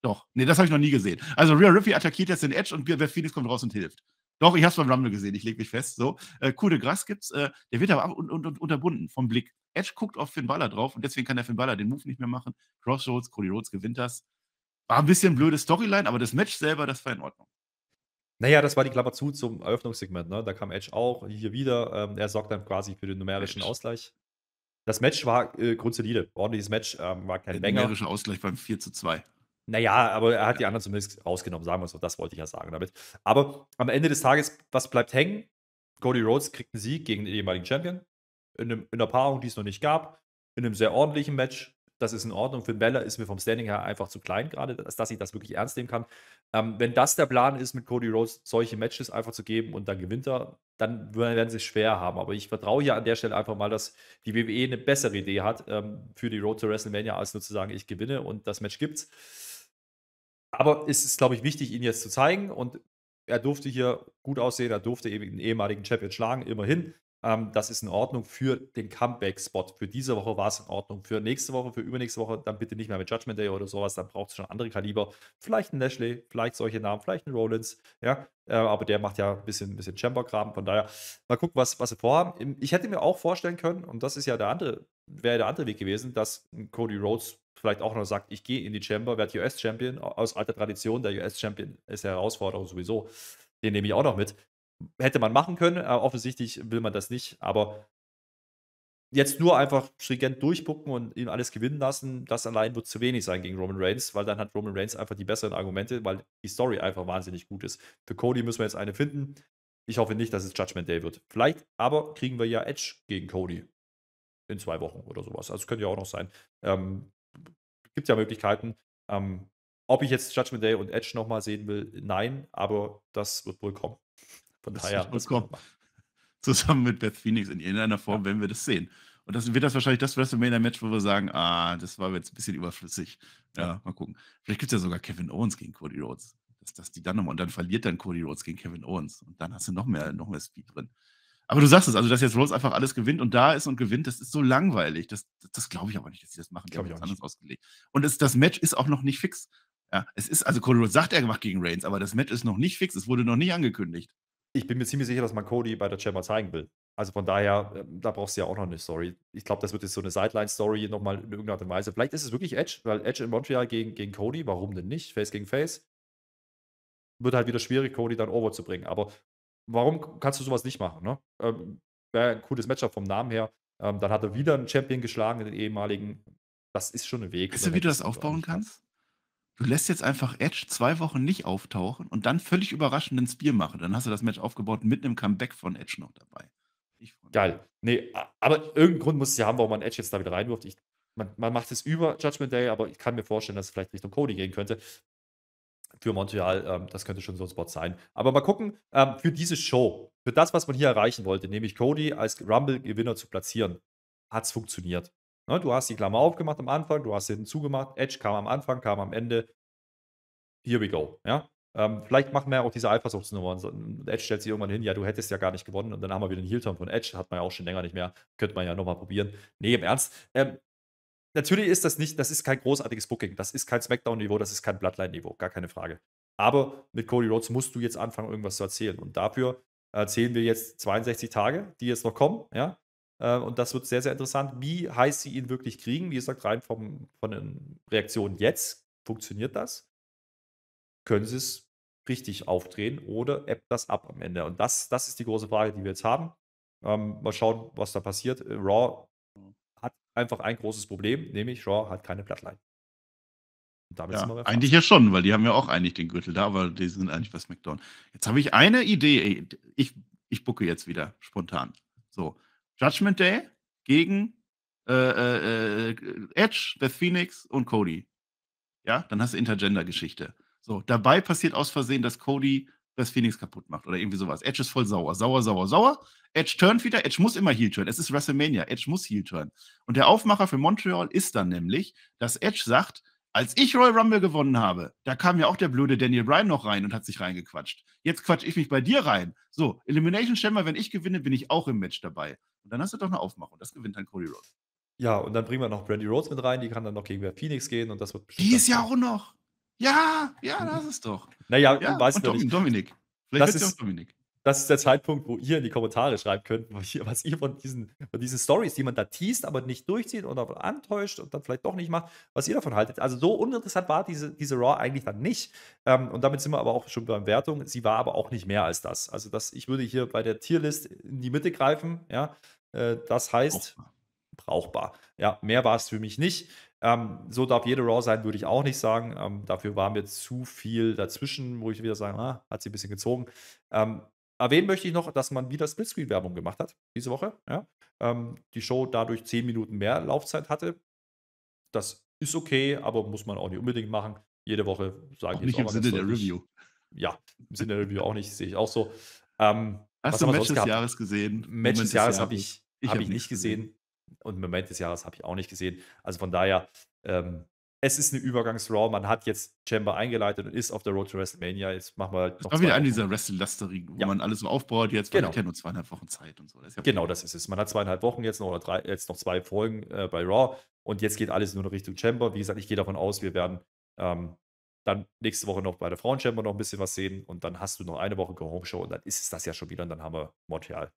Doch, nee, das habe ich noch nie gesehen. Also Real Riffy attackiert jetzt den Edge und Beth Phoenix kommt raus und hilft. Doch, ich habe es beim Rumble gesehen, ich lege mich fest. So, äh, Coup de Gras gibt's, äh, der wird aber un un un unterbunden vom Blick. Edge guckt auf Finn Balor drauf und deswegen kann der Finn Balor den Move nicht mehr machen. Crossroads, Cody Rhodes gewinnt das. War ein bisschen blöde Storyline, aber das Match selber, das war in Ordnung. Naja, das war die Klammer zu zum Eröffnungssegment. Ne? Da kam Edge auch hier wieder. Ähm, er sorgt dann quasi für den numerischen Edge. Ausgleich. Das Match war äh, grundsolide. Ordentliches Match, ähm, war kein Der numerische Ausgleich beim 4 zu 2. Naja, aber er hat die anderen zumindest rausgenommen, sagen wir es so. Das wollte ich ja sagen damit. Aber am Ende des Tages, was bleibt hängen? Cody Rhodes kriegt einen Sieg gegen den ehemaligen Champion. In, einem, in einer Paarung, die es noch nicht gab. In einem sehr ordentlichen Match. Das ist in Ordnung. Finn Bella ist mir vom Standing her einfach zu klein gerade, dass, dass ich das wirklich ernst nehmen kann. Ähm, wenn das der Plan ist, mit Cody Rhodes solche Matches einfach zu geben und dann gewinnt er, dann werden sie es schwer haben. Aber ich vertraue hier an der Stelle einfach mal, dass die WWE eine bessere Idee hat ähm, für die Road to WrestleMania, als nur zu sagen, ich gewinne und das Match gibt's aber es ist, glaube ich, wichtig, ihn jetzt zu zeigen. Und er durfte hier gut aussehen, er durfte eben den ehemaligen Champion schlagen, immerhin. Ähm, das ist in Ordnung für den Comeback-Spot. Für diese Woche war es in Ordnung. Für nächste Woche, für übernächste Woche, dann bitte nicht mehr mit Judgment Day oder sowas. Dann braucht es schon andere Kaliber. Vielleicht ein Lashley, vielleicht solche Namen, vielleicht ein Rollins. Ja, äh, aber der macht ja ein bisschen, bisschen Chamber-Kram. Von daher, mal gucken, was, was sie vorhaben. Ich hätte mir auch vorstellen können, und das ist ja der andere, wäre der andere Weg gewesen, dass Cody Rhodes vielleicht auch noch sagt, ich gehe in die Chamber, werde US-Champion. Aus alter Tradition, der US-Champion ist ja Herausforderung sowieso. Den nehme ich auch noch mit hätte man machen können. offensichtlich will man das nicht. Aber jetzt nur einfach stringent durchbucken und ihm alles gewinnen lassen, das allein wird zu wenig sein gegen Roman Reigns, weil dann hat Roman Reigns einfach die besseren Argumente, weil die Story einfach wahnsinnig gut ist. Für Cody müssen wir jetzt eine finden. Ich hoffe nicht, dass es Judgment Day wird. Vielleicht aber kriegen wir ja Edge gegen Cody in zwei Wochen oder sowas. Also könnte ja auch noch sein. Ähm, gibt ja Möglichkeiten. Ähm, ob ich jetzt Judgment Day und Edge nochmal sehen will, nein, aber das wird wohl kommen. Von daher. Das kommt. Zusammen mit Beth Phoenix in irgendeiner Form, ja. wenn wir das sehen. Und das wird das wahrscheinlich das WrestleMania-Match, wo wir sagen, ah, das war jetzt ein bisschen überflüssig. Ja, ja. mal gucken. Vielleicht gibt es ja sogar Kevin Owens gegen Cody Rhodes. Dass, dass die dann nochmal, und dann verliert dann Cody Rhodes gegen Kevin Owens. Und dann hast du noch mehr, noch mehr Speed drin. Aber du sagst es, also dass jetzt Rhodes einfach alles gewinnt und da ist und gewinnt, das ist so langweilig. Das, das, das glaube ich aber nicht, dass sie das machen. Glaube ich anders ausgelegt. Und es, das Match ist auch noch nicht fix. Ja, es ist, also Cody Rhodes sagt, er gemacht gegen Reigns, aber das Match ist noch nicht fix. Es wurde noch nicht angekündigt ich bin mir ziemlich sicher, dass man Cody bei der Chamber zeigen will. Also von daher, ähm, da brauchst du ja auch noch eine Story. Ich glaube, das wird jetzt so eine Sideline-Story nochmal in irgendeiner Art und Weise. Vielleicht ist es wirklich Edge, weil Edge in Montreal gegen, gegen Cody, warum denn nicht? Face gegen Face. Wird halt wieder schwierig, Cody dann over zu bringen. Aber warum kannst du sowas nicht machen? Ne? Ähm, Wäre ein cooles Matchup vom Namen her. Ähm, dann hat er wieder einen Champion geschlagen, den ehemaligen. Das ist schon ein Weg. Weißt du, wie du das aufbauen kannst? du lässt jetzt einfach Edge zwei Wochen nicht auftauchen und dann völlig überraschend ein Spear machen. Dann hast du das Match aufgebaut mit einem Comeback von Edge noch dabei. Geil. Nee, aber irgendeinen Grund muss es ja haben, warum man Edge jetzt da wieder reinwirft. Ich, man, man macht es über Judgment Day, aber ich kann mir vorstellen, dass es vielleicht Richtung Cody gehen könnte. Für Montreal, ähm, das könnte schon so ein Spot sein. Aber mal gucken, ähm, für diese Show, für das, was man hier erreichen wollte, nämlich Cody als Rumble-Gewinner zu platzieren, hat es funktioniert. Ne, du hast die Klammer aufgemacht am Anfang, du hast hinten zugemacht, Edge kam am Anfang, kam am Ende. Here we go. Ja? Ähm, vielleicht machen wir ja auch diese Eifersuchtsnummer. Edge stellt sich irgendwann hin, ja, du hättest ja gar nicht gewonnen und dann haben wir wieder einen heel von Edge, hat man ja auch schon länger nicht mehr. Könnte man ja nochmal probieren. Nee, im Ernst. Ähm, natürlich ist das nicht, das ist kein großartiges Booking, das ist kein Smackdown-Niveau, das ist kein Bloodline-Niveau, gar keine Frage. Aber mit Cody Rhodes musst du jetzt anfangen, irgendwas zu erzählen. Und dafür erzählen äh, wir jetzt 62 Tage, die jetzt noch kommen, ja, ähm, und das wird sehr, sehr interessant, wie heiß sie ihn wirklich kriegen. Wie gesagt, rein vom, von den Reaktionen jetzt funktioniert das. Können sie es richtig aufdrehen oder ebbt das ab am Ende? Und das, das ist die große Frage, die wir jetzt haben. Ähm, mal schauen, was da passiert. Äh, Raw hat einfach ein großes Problem, nämlich Raw hat keine Blattline. Ja, eigentlich ja schon, weil die haben ja auch eigentlich den Gürtel da, aber die sind eigentlich bei SmackDown. Jetzt habe ich eine Idee. Ich, ich bucke jetzt wieder spontan. So. Judgment Day gegen äh, äh, äh Edge, Beth Phoenix und Cody. Ja, dann hast du Intergender-Geschichte. So, dabei passiert aus Versehen, dass Cody Beth Phoenix kaputt macht oder irgendwie sowas. Edge ist voll sauer, sauer, sauer, sauer. Edge turnt wieder, Edge muss immer Heel turn. Es ist WrestleMania, Edge muss Heel turn. Und der Aufmacher für Montreal ist dann nämlich, dass Edge sagt, als ich Royal Rumble gewonnen habe, da kam ja auch der blöde Daniel Bryan noch rein und hat sich reingequatscht. Jetzt quatsche ich mich bei dir rein. So, Elimination Chamber, wenn ich gewinne, bin ich auch im Match dabei. Und dann hast du doch eine Aufmachung. Das gewinnt dann Cody Rhodes. Ja, und dann bringen wir noch Brandy Rhodes mit rein. Die kann dann noch gegen Phoenix gehen und das wird. Die ist ja auch noch. Ja, ja, das ist doch. Naja, ja, weiß ich nicht. Dominik. Vielleicht das ist Dominik das ist der Zeitpunkt, wo ihr in die Kommentare schreiben könnt, was ihr von diesen, von diesen Stories, die man da teased, aber nicht durchzieht oder antäuscht und dann vielleicht doch nicht macht, was ihr davon haltet. Also so uninteressant war diese, diese Raw eigentlich dann nicht. Ähm, und damit sind wir aber auch schon beim Wertung. Sie war aber auch nicht mehr als das. Also das, ich würde hier bei der Tierlist in die Mitte greifen. Ja, äh, das heißt brauchbar. brauchbar. Ja, mehr war es für mich nicht. Ähm, so darf jede Raw sein, würde ich auch nicht sagen. Ähm, dafür war mir zu viel dazwischen, wo ich wieder sage, ah, hat sie ein bisschen gezogen. Ähm, Erwähnen möchte ich noch, dass man wieder Splitscreen-Werbung gemacht hat diese Woche. Ja? Ähm, die Show dadurch 10 Minuten mehr Laufzeit hatte. Das ist okay, aber muss man auch nicht unbedingt machen. Jede Woche sagen auch nicht auch im Sinne der Review. Ja, im Sinne der Review auch nicht, sehe ich auch so. Ähm, Hast du Match des Jahres gesehen? Match des Jahres habe ich, ich, hab hab ich nicht gesehen. gesehen. Und Moment des Jahres habe ich auch nicht gesehen. Also von daher, ähm, es ist eine Übergangs-Raw. Man hat jetzt Chamber eingeleitet und ist auf der Road to WrestleMania. Jetzt machen wir halt noch. Das war wieder eine dieser Wrestle-Lasterien, wo ja. man alles so aufbaut. Jetzt genau. man hat ja nur zweieinhalb Wochen Zeit und so. Das ja genau, das ist es. Man hat zweieinhalb Wochen jetzt noch oder drei, jetzt noch zwei Folgen äh, bei Raw und jetzt geht alles nur in Richtung Chamber. Wie gesagt, ich gehe davon aus, wir werden ähm, dann nächste Woche noch bei der Frauenchamber noch ein bisschen was sehen und dann hast du noch eine Woche Go-Home-Show und dann ist es das ja schon wieder und dann haben wir Montreal.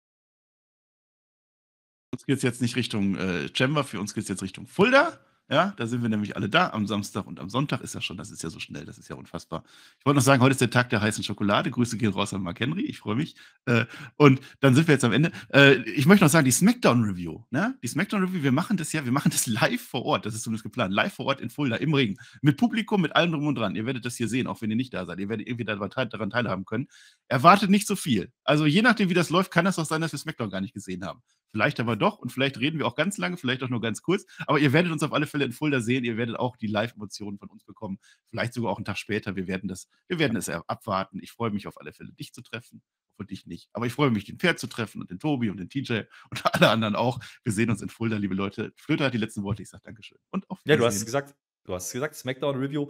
Uns geht es jetzt nicht Richtung äh, Chamber, für uns geht es jetzt Richtung Fulda. Ja, da sind wir nämlich alle da. Am Samstag und am Sonntag ist ja schon, das ist ja so schnell, das ist ja unfassbar. Ich wollte noch sagen, heute ist der Tag der heißen Schokolade. Grüße gehen raus an Mark Henry, ich freue mich. Äh, und dann sind wir jetzt am Ende. Äh, ich möchte noch sagen, die Smackdown-Review, ne? Die Smackdown-Review, wir machen das ja, wir machen das live vor Ort, das ist zumindest geplant, live vor Ort in Fulda, im Regen, mit Publikum, mit allem drum und dran. Ihr werdet das hier sehen, auch wenn ihr nicht da seid. Ihr werdet irgendwie daran teilhaben können. Erwartet nicht so viel. Also je nachdem, wie das läuft, kann das auch sein, dass wir Smackdown gar nicht gesehen haben. Vielleicht aber doch und vielleicht reden wir auch ganz lange, vielleicht auch nur ganz kurz. Aber ihr werdet uns auf alle Fälle in Fulda sehen. Ihr werdet auch die Live-Emotionen von uns bekommen. Vielleicht sogar auch einen Tag später. Wir werden das, wir werden es abwarten. Ich freue mich auf alle Fälle, dich zu treffen und dich nicht. Aber ich freue mich, den Pferd zu treffen und den Tobi und den TJ und alle anderen auch. Wir sehen uns in Fulda, liebe Leute. Flöter hat die letzten Worte. Ich sage Dankeschön und auf Wiedersehen. Ja, du hast es gesagt, du hast es gesagt, Smackdown Review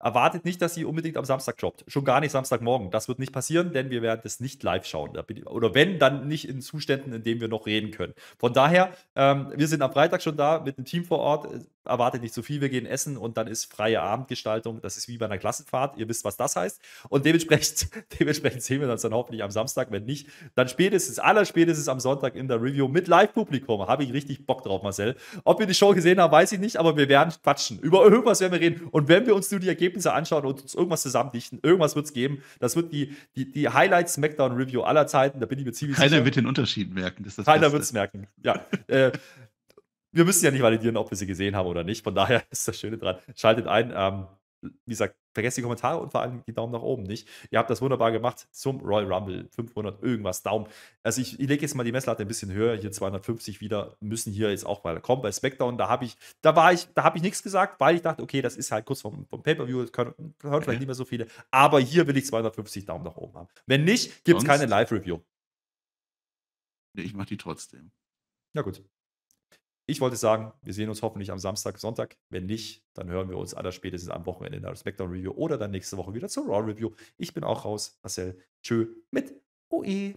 erwartet nicht, dass sie unbedingt am Samstag droppt. Schon gar nicht Samstagmorgen. Das wird nicht passieren, denn wir werden das nicht live schauen. Oder wenn, dann nicht in Zuständen, in denen wir noch reden können. Von daher, ähm, wir sind am Freitag schon da mit dem Team vor Ort erwartet nicht zu viel, wir gehen essen und dann ist freie Abendgestaltung. Das ist wie bei einer Klassenfahrt. Ihr wisst, was das heißt. Und dementsprechend, dementsprechend sehen wir uns dann hoffentlich am Samstag. Wenn nicht, dann spätestens, allerspätestens am Sonntag in der Review mit Live-Publikum. Habe ich richtig Bock drauf, Marcel. Ob wir die Show gesehen haben, weiß ich nicht, aber wir werden quatschen. Über irgendwas werden wir reden. Und wenn wir uns nur die Ergebnisse anschauen und uns irgendwas zusammendichten, irgendwas wird es geben. Das wird die, die, die Highlight Smackdown Review aller Zeiten. Da bin ich mir ziemlich Keiner sicher. Keiner wird den Unterschied merken. Das das Keiner wird es merken. Ja. Äh, wir müssen ja nicht validieren, ob wir sie gesehen haben oder nicht. Von daher ist das Schöne dran. Schaltet ein. Ähm, wie gesagt, vergesst die Kommentare und vor allem die Daumen nach oben nicht. Ihr habt das wunderbar gemacht zum Royal Rumble. 500 irgendwas Daumen. Also ich, ich lege jetzt mal die Messlatte ein bisschen höher. Hier 250 wieder müssen hier jetzt auch mal kommen. Bei SmackDown, da habe ich, da war ich, da habe ich nichts gesagt, weil ich dachte, okay, das ist halt kurz vom, vom Pay-Per-View, das hören vielleicht nicht mehr so viele. Aber hier will ich 250 Daumen nach oben haben. Wenn nicht, gibt es keine Live-Review. Ich mache die trotzdem. Na gut. Ich wollte sagen, wir sehen uns hoffentlich am Samstag, Sonntag. Wenn nicht, dann hören wir uns aller spätestens am Wochenende in der Smackdown Review oder dann nächste Woche wieder zur Raw Review. Ich bin auch raus. Marcel, tschö mit OE.